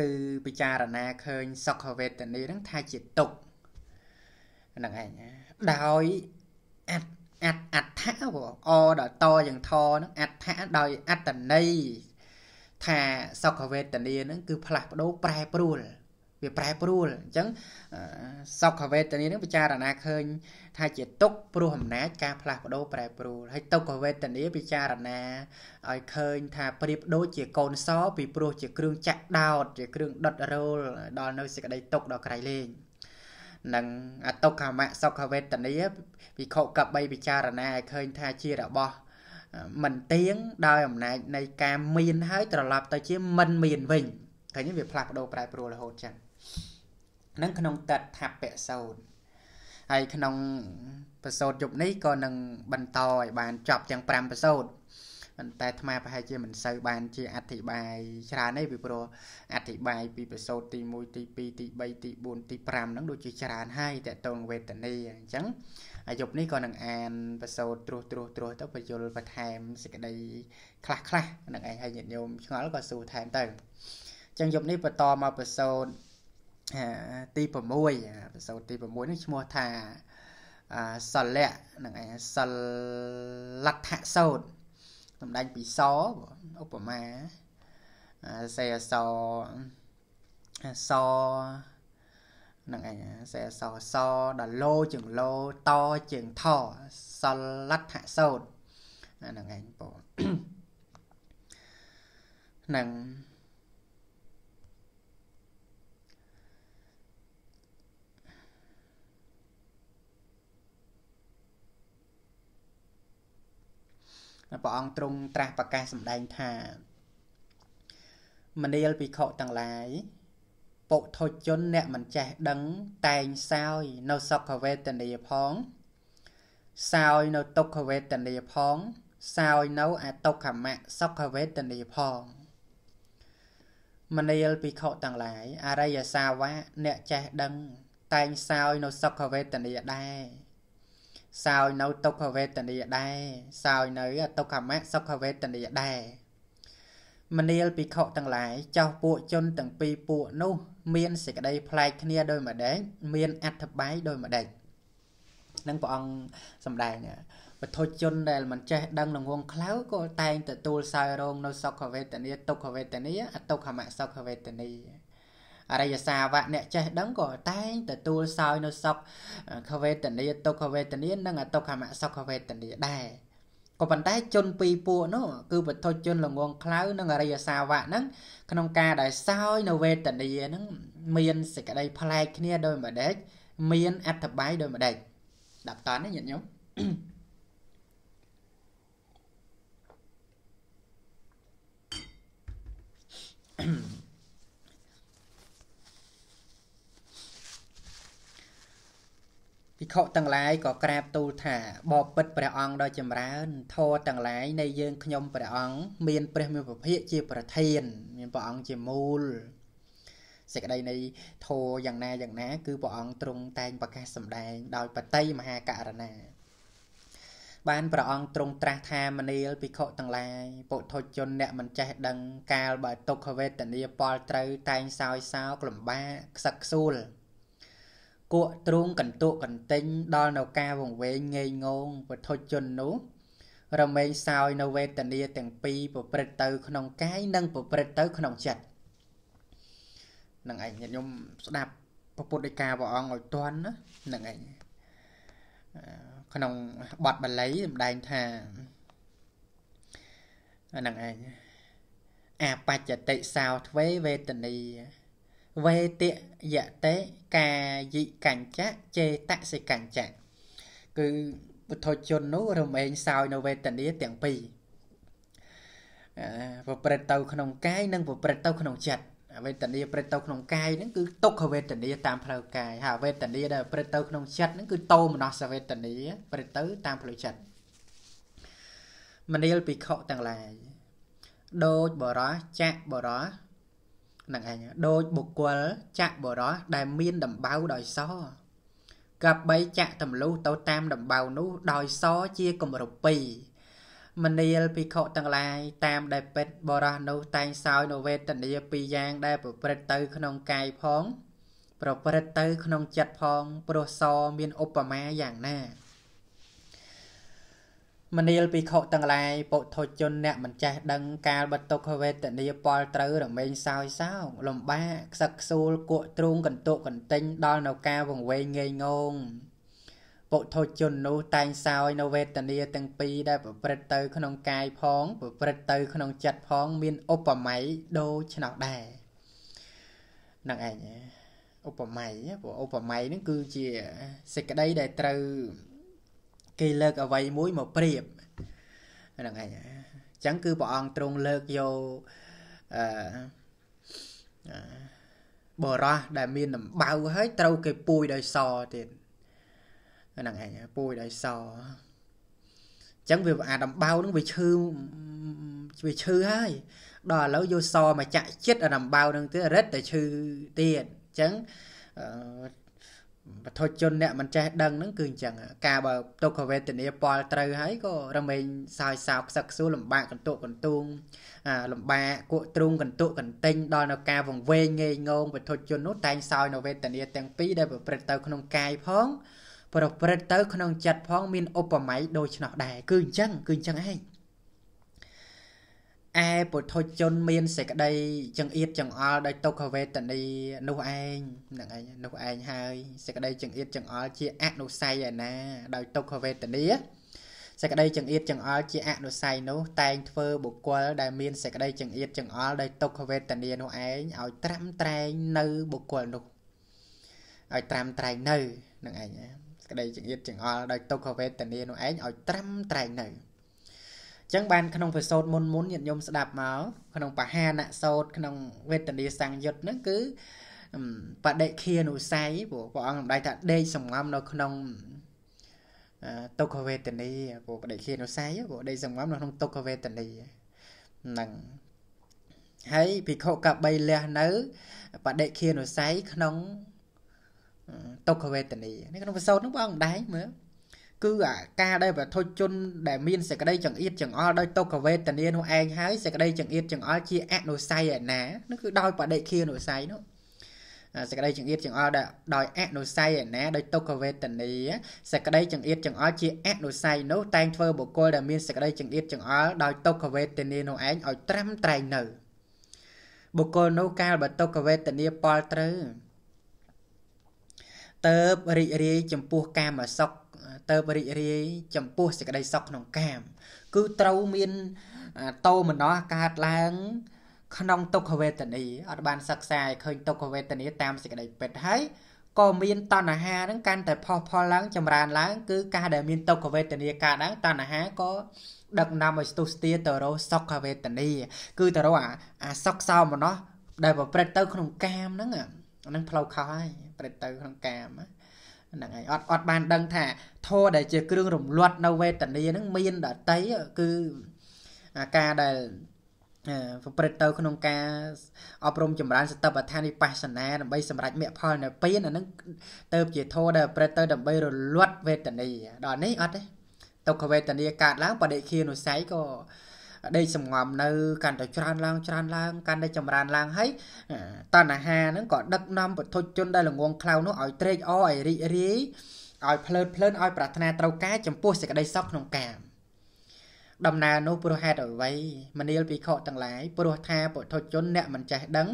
គឺពិចារណាឃើញសុខវេទនាហ្នឹងថាជាទុក្ខហ្នឹងឯងដោយអត្តអត្តអដ្ឋៈអដល់តយ៉ាងថហ្នឹងអដ្ឋៈដោយអត្តន័យថាសុខវេទនាហ្នឹងគឺផ្លាស់ប្ដូរប្រែប្រួលវាប្រែប្រួលអញ្ចឹងសុខវេទនានឹងពិចារណាឃើញ ថាជាទុកព្រោះអំណាចការផ្លាស់ប្ដូរប្រែប្រួលហើយទុកវេទនាពិចារណាឲ្យឃើញថាប្រៀបដូចជាកូនស ពីព្រោះជាគ្រឿងចាក់ដោតជាគ្រឿងដុតរោលដល់នៅសេចក្តីទុកដល់ក្រៃលែងនិងអតុកមៈសុខវេទនាវិខកប3ពិចារណាឲ្យឃើញថាជារបស់មិនទៀងដោយអំណាចនៃការមានហើយត្រឡប់ទៅជាមិនមានវិញឃើញវាផ្លាស់ប្ដូរប្រែប្រួលរហូតចឹងនិងក្នុងតតថាពៈសោតហើយក្នុងប្រសូតយប់នេះក៏នឹងបន្តឲ្យបានចប់ទាំង5ប្រសូតប៉ុន្តែអាត្មាប្រហែលជាមិនសូវបាន ជាអធិប្បាយច្រើនទេពីព្រោះអធិប្បាយពីប្រសូតទី1ទី2ទី3ទី4ទី5ហ្នឹង ដូចជា ច្រើនហើយតកតងវេទនីអញ្ចឹងអាយុនេះក៏នឹងអាន ប្រសូតត្រួសត្រួសត្រួសទៅបញ្យលបន្ថែមសេចក្តីខ្លះខ្លះហ្នឹងឯងហើយញាតិញោមឆ្ងល់ក៏សួរថែមទៅអញ្ចឹងយប់នេះបន្តមកប្រសូតទី6ប្រសូតទី6នេះឈ្មោះថាសលៈនឹងឯសលដ្ឋសោតតំដែងពីសឧបមាសេអសសនឹងឯសេអសសដល់លោជាងលោតជាងថសលដ្ឋសោតនឹងឯបងនឹងព្រះអង្គទ្រង់ត្រាស់ប្រកាសសម្ដែងថា មនាលភិក្ខុទាំងឡាយពុទ្ធជនអ្នកមិនចេះដឹង តែងសោយនៅសុខវេទនាផង សោយនៅទុក្ខវេទនាផង សោយនៅអតុក្ខមៈសុខវេទនាផង មនាលភិក្ខុទាំងឡាយអរិយសាវៈអ្នកចេះដឹងតែងសោយនៅសុខវេទនាដែរសោយនៅទុក្ខវេទនាដែរសោយនៅទុក្ខមសុខវេទនាដែរមនាលភិក្ខុទាំងឡាយចោះពួកជនទាំងពីរពួកនោះមានសេចក្តីប្លែកគ្នាដោយម្ដេចមានអត្ថបាយដោយម្ដេចនឹងព្រះអង្គសម្ដែងវត្ថុជនដែលមិនចេះដឹងនឹងវងខ្លៅក៏តែងទទួលសោយរងនៅសុខវេទនាទុក្ខវេទនាអទុក្ខមសុខវេទនាអរិយសាវៈអ្នកចេះដឹងក៏តែងទទួលសោយនៅសុខវេទនាទុក្ខវេទនានិងអតុក្ខមសុខវេទនាដែរក៏ប៉ុន្តែជនពីរពួកនោះគឺពុទ្ធជនល្ងងខ្លៅនិងអរិយសាវៈហ្នឹងក្នុងការដែលសោយនៅវេទនាហ្នឹងមានសេចក្តីប្លែកគ្នាដោយម្ដេចមានអត្ថប័យដោយម្ដេច10តនញាតិញោមអឺភិក្ខុទាំងឡាយក៏ក្រាបទូលថាបបិទ្ធព្រះអង្គដ៏ចម្រើនធម៌ទាំងឡាយនៃយើងខ្ញុំព្រះអង្គមានព្រះមានពភាកជាប្រធាន មានព្រះអង្គជាមូលសេចក្តីនៃធម៌យ៉ាងណាយ៉ាងណាគឺព្រះអង្គទ្រង់តែងប្រកាសសម្ដែងដោយបតីមហាករណាបានព្រះអង្គទ្រង់ត្រាស់ថាមនាលភិក្ខុទាំងឡាយពុទ្ធជនអ្នកមិនចេះដឹងកាលបើទុក្ខវេទនាពលត្រូវតែងសោយសោកលំបាកខ្សឹកខ្សួលគក់ទ្រូងកន្ទក់កន្ទិញដល់នៅការវង្វេងងេងងងវត្ថុជននោះរមែងសោយនៅវេទនាទាំងពីរប្រព្រឹត្តទៅក្នុងកាយនិងប្រព្រឹត្តទៅក្នុងចិត្តនឹងឯងញាតិញោមស្ដាប់ពពុទ្ធដីកាព្រះអង្គឲ្យទាន់ណានឹងឯងក្នុងបទបាលីសម្ដែងថាហ្នឹងឯងអបច្ចតិសោទ្វេវេទនីវេទយតេកាយិកញ្ចៈចេតសិកញ្ចៈគឺពុទ្ធជននោះរមែងសោយនៅវេទនាទាំងពីរប្រព្រឹត្តទៅក្នុងកាយនិងប្រព្រឹត្តទៅក្នុងចិត្តវេទនាប្រព្រឹត្តទៅក្នុងកាយហ្នឹងគឺទុក្ខវេទនាតាមផ្លូវកាយហើយវេទនាដែលប្រព្រឹត្តទៅក្នុងចិត្តហ្នឹងគឺតោមនសវេទនាប្រព្រឹត្តទៅតាមផ្លូវចិត្តមនាលភិក្ខុទាំងឡាយដូចបរោះចាក់បរោះនឹងឯងដូចបុគ្គលចាក់បរោះដែលមានដំបៅដោយសកបីចាក់ទម្លុះទៅតាមដំបៅនោះ ដោយសជាគម្រប់ពីរមនាលភិក្ខុទាំងឡាយតាមដែលពេតបរោះនោះតែងសោយនៅវេទនាពីរយ៉ាង ដែលប្រព្រឹត្តទៅ ក្នុងកាយផង ប្រព្រឹត្តទៅក្នុងចិត្តផងព្រោះសមានឧបមាយ៉ាងណាមនាលពិខុទាំងឡាយពុទ្ធជនអ្នកមិនចេះដឹងកាលបតុកវេទនីពលត្រូវរមែងសោយសោកលំបាកខ្សឹកខ្សួលគក់ទ្រូង កន្តុកកន្ទិញដល់នៅការវង្វេងងាយងងពុទ្ធជននោះតែងសោយនៅវេទនាទាំងពីរដែល ប្រព្រឹត្តទៅក្នុងកាយផង ប្រព្រឹត្តទៅ ក្នុងចិត្តផង មានឧបមាដូចនោះដែរនឹងឯងឧបមាព្រោះឧបមានឹងគឺជាសេចក្តីដែលត្រូវគេលើកអ្វីមួយមកប្រៀបហ្នឹងឯងអញ្ចឹងគឺព្រះអង្គទ្រង់លើកយកអឺបរោះដែលមានដំបៅហើយត្រូវគេពួយដោយសទៀតហ្នឹងឯងពួយដោយសអញ្ចឹងវាអាដំបៅហ្នឹងវាឈឺវាឈឺហើយដល់ឥឡូវយកសមកចាក់ចិត្តអាដំបៅហ្នឹងទៀតរឹតតែឈឺទៀតអញ្ចឹងបទជនអ្នកមិនចេះដឹងហ្នឹងគឺអញ្ចឹងការបើទុក្ខវេទនាពលត្រូវហើយក៏រមែងសោយសោកខ្សឹកខ្សួលលំបាកកន្ទុកកន្ទូងលំបាកគក់ទ្រូងកន្ទុកកន្ទិញដល់នៅការវង្វេងងាយងងបទជននោះតែងសោយនៅវេទនាទាំងពីរដែលប្រព្រឹត្តទៅក្នុងកាយផងប្រព្រឹត្តទៅក្នុងចិត្តផងមានឧបមាដូចនោះដែរគឺអញ្ចឹងគឺអញ្ចឹងឯងឯពុទ្ធជនមាន សេចក្តី ចង្អៀតចង្អល់ដោយទុក្ខវេទនីនោះឯងហ្នឹងឯងនោះឯងហើយសេចក្តីចង្អៀតចង្អល់ជាអនុស័យឯណា ដោយទុក្ខវេទនីសេចក្តីចង្អៀតចង្អល់ជាអនុស័យនោះតែងធ្វើបុគ្គលដែលមានសេចក្តីចង្អៀតចង្អល់ដោយទុក្ខវេទនានោះឯងឲ្យត្រាំត្រែងនៅបុគ្គលនោះឲ្យត្រាំត្រែងនៅនឹងឯងសេចក្តីចង្អៀតចង្អល់ដោយទុក្ខវេទនានោះឯងឲ្យត្រាំត្រែងនៅចឹងបានក្នុងប្រសូតមុនមុនញាតិញោមស្ដាប់មកក្នុងបហានៈសោតក្នុងវេទនីសង្យុត្តហ្នឹងគឺបដិខានុស័យព្រោះព្រះអង្គសម្ដែងថាដេកសំងំនៅ ក្នុងទុក្ខវេទនីព្រោះបដិខានុស័យព្រោះដេកសំងំនៅក្នុងទុក្ខវេទនីហ្នឹងហើយភិក្ខុកបីលះនៅបដិខានុស័យក្នុងទុក្ខវេទនីនេះក្នុងប្រសូតនោះព្រះអង្គម្ដែងមើលគឺអាការដែលប្រធុជនដែលមានសេចក្តីចង្អៀតចង្អល់ដោយទុក្ខវេទនានោះឯងហើយសេចក្តីចង្អៀតចង្អល់ជាអនុស័យឯណានោះគឺដោយបដិឃានុស័យនោះសេចក្តីចង្អៀតចង្អល់ដោយអនុស័យឯណាដោយទុក្ខវេទនាសេចក្តីចង្អៀតចង្អល់ជាអនុស័យនោះតែងធ្វើបុគ្គលដែលមានសេចក្តីចង្អៀតចង្អល់ដោយទុក្ខវេទនានោះឯងឲ្យត្រាំត្រែងនៅបុគ្គលនោះកាលបើទុក្ខវេទនាប៉ល់ត្រូវតើបរីករាយចំពោះកាមសុខទៅបរិរាយចំពោះសេចក្តីសុខក្នុងកាម គឺត្រូវមានតោមនោកើតឡើងក្នុងទុក្ខវេទនាអត់បានសិក្សាឲ្យឃើញទុក្ខវេទនាតាមសេចក្តីពិតហើយក៏មានតណ្ហានឹងកាន់តែផុសផុលឡើងចម្រើនឡើងគឺការដែលមានទុក្ខវេទនាកើតឡើងតណ្ហាក៏ដឹកនាំឲ្យស្ទុះស្ទាទៅរកសុខវេទនាគឺទៅរកអាសុខសោមនោះដែលប្រព្រឹត្តទៅក្នុងកាមហ្នឹងហ្នឹងផ្លូវខុសហើយ ប្រព្រឹត្តទៅក្នុងកាមហ្នឹងហើយអត់អត់បានដឹងថាធម៌ដែលជាគ្រឿងរំលាត់នៅវេទនានឹងមានដតីគឺអាការដែលប្រព្រឹត្តទៅក្នុងការអប់រំចម្រើនសតិប្បដ្ឋានវិបស្សនាដើម្បីសម្រេចមគ្គផលនៅពេលអានឹងទៅជាធម៌ដែលប្រព្រឹត្តទៅដើម្បីរលត់វេទនា ដល់នេះអត់ទេទុក្ខវេទនាកើតឡើងបដិឃានុស័យក៏ដេកសំងំនៅកាន់តែច្រើនឡើងច្រើនឡើង កាន់តែចម្រើនឡើងហើយតណ្ហាហ្នឹងក៏ដឹកនាំពុទ្ធជនដែលល្ងងខ្លៅនោះឲ្យត្រេកអរឲ្យរីករាយឲ្យភ្លើតភ្លើនឲ្យប្រាថ្នាត្រូវការចំពោះសេចក្តីសុខក្នុងកាម ដំណើរនោះព្រោះហេតុអ្វី មនាលពិខុទាំងឡាយព្រោះថាពុទ្ធជនអ្នកមិនចេះដឹង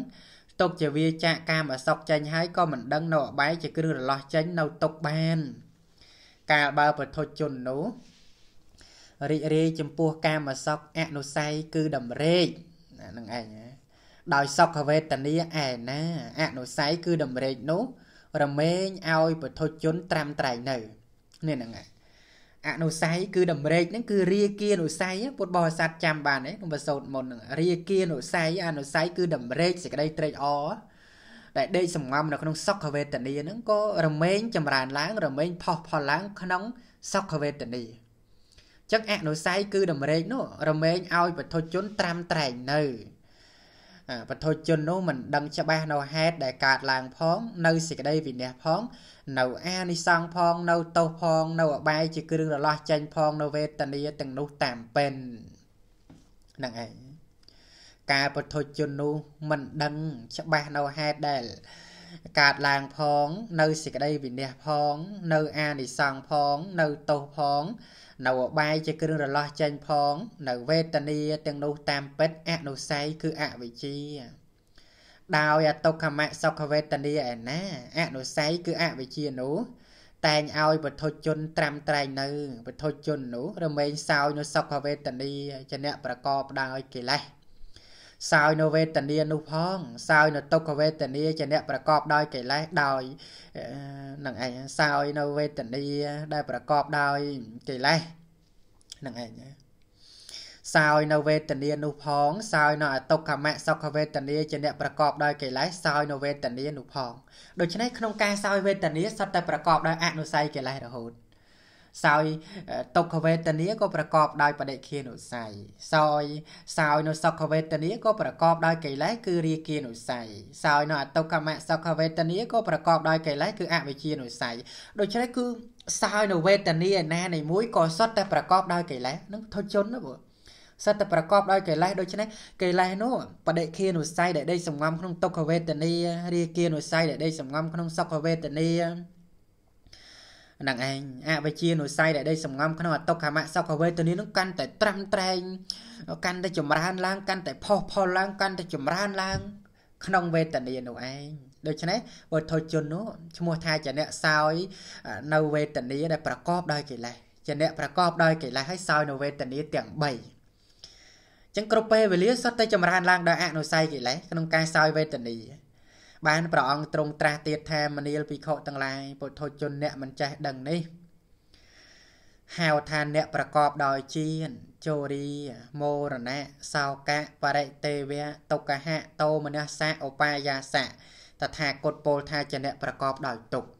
ຕົកជាវាចាកកាមអសក់ចេញហើយក៏មិនដឹងនៅអបាយជាគ្រឿងរលាស់ចេញនៅຕົកបាន កាលបើពុទ្ធជននោះរីករាយចំពោះកាមសក់អនុស័យគឺដំរេកហ្នឹងឯងដោយសកវេទនីឯណាអនុស័យគឺដំរេកនោះរមែងឲ្យពុទ្ធជនត្រាំត្រែងនៅនេះហ្នឹងអនុស័យគឺតម្រេចហ្នឹងគឺរាគានុស័យពុទ្ធបរិស័ទចាំបានទេក្នុងបសោតមុនហ្នឹងរាគានុស័យអនុស័យគឺតម្រេចសេចក្តីត្រេកអរដែលដេកសំងំនៅក្នុងសុខវេទនាហ្នឹងក៏រមែងចម្រើនឡើងរមែងផុសផុលឡើងក្នុងសុខវេទនាចឹងអនុស័យគឺតម្រេចនោះ រមែងឲ្យពុទ្ធជនត្រាំត្រែងនៅបទជននោះមិនដឹងច្បាស់នៅហេតុដែលកើតឡើងផងនៅសេចក្តីវិន័យផងនៅអានិសង្ឃផងនៅទោសផងនៅអបាយជាគ្រឿងរលាស់ចេញផងនៅវេទនាទាំងនោះតាមពេញនឹងឯងការពុទ្ធជននោះមិនដឹងច្បាស់នៅហេតុដែលកើតឡើងផងនៅសេចក្តីវិន័យផងនៅអានិសង្ឃផងនៅទោសផងនៅអបាយជាគ្រឿងរលាស់ចេញផង នៅវេទនាទាំងនោះតាមពិតអនុស័យគឺអវិជ្ជាដោយអតុកមៈសុខវេទនាឯណាអនុស័យគឺអវិជ្ជានោះតែងឲ្យវត្ថុជនត្រាំត្រែងនៅវត្ថុជននោះ រមែងសោយនៅសុខវេទនាជាអ្នកប្រកបដោយកិលេសសោយនៅវេទនានោះផងសោយនៅទុក្ខវេទនាជាអ្នកប្រកបដោយកិលេសដោយនឹងឯងសោយនៅវេទនាដែលប្រកបដោយកិលេសនឹងឯងសោយនៅវេទនានោះផងសោយនៅអតុក្ខមសុខវេទនាជាអ្នកប្រកបដោយកិលេសសោយនៅវេទនានោះផងដូច្នេះក្នុងការសោយវេទនាសុទ្ធតែប្រកបដោយអនុស័យកិលេសរហូត។សោយទុក្ខវេទនាក៏ប្រកបដោយបដិឃានុស័យសោយសោយនៅសុខវេទនាក៏ប្រកបដោយកិលេសគឺរាគានុស័យសោយនៅអតុក្កមសុខវេទនាក៏ប្រកបដោយកិលេសគឺអវិជ្ជានុស័យដូច្នេះគឺសោយនៅវេទនាណានៃមួយក៏សុទ្ធតែប្រកបដោយកិលេសនឹងធុជនណាបងសិតតែប្រកបដោយកិលេសដូច្នេះកិលេសនោះបដិឃានុស័យដែលដេកសំងំក្នុងទុក្ខវេទនារាគានុស័យដែលដេកសំងំក្នុងសុខវេទនាហ្នឹងឯងអវិជ្ជានុស័យដែលដីសំងំក្នុងអតុកមៈសុខវេទនានឹងកាន់តែត្រាំត្រែងកាន់តែចម្រើនឡើង កាន់តែផុសផុលឡើងកាន់តែចម្រើនឡើងក្នុងវេទនានោះឯងដូច្នេះបុថុជននោះឈ្មោះថាជាអ្នកសោយនៅវេទនាដែលប្រកបដោយកិលេសជាអ្នកប្រកបដោយកិលេសហើយសោយនៅវេទនាទាំង3ចឹងគ្រប់ពេលវេលាសុទ្ធតែចម្រើនឡើងដោយអនុស័យកិលេសក្នុងការសោយវេទនាបានព្រះអង្គទ្រង់ត្រាស់ទៀតថាមនាលភិក្ខុទាំងឡាយពុទ្ធជនអ្នកមិនចេះដឹងនេះហៅថាអ្នក ប្រកបដោយជាជោរីមរណៈសោកៈបរិទេវៈទុក្ខហៈតោមនស្សៈឧបាយាសៈតថាគតពលថាជាអ្នកប្រកបដោយទុក្ខ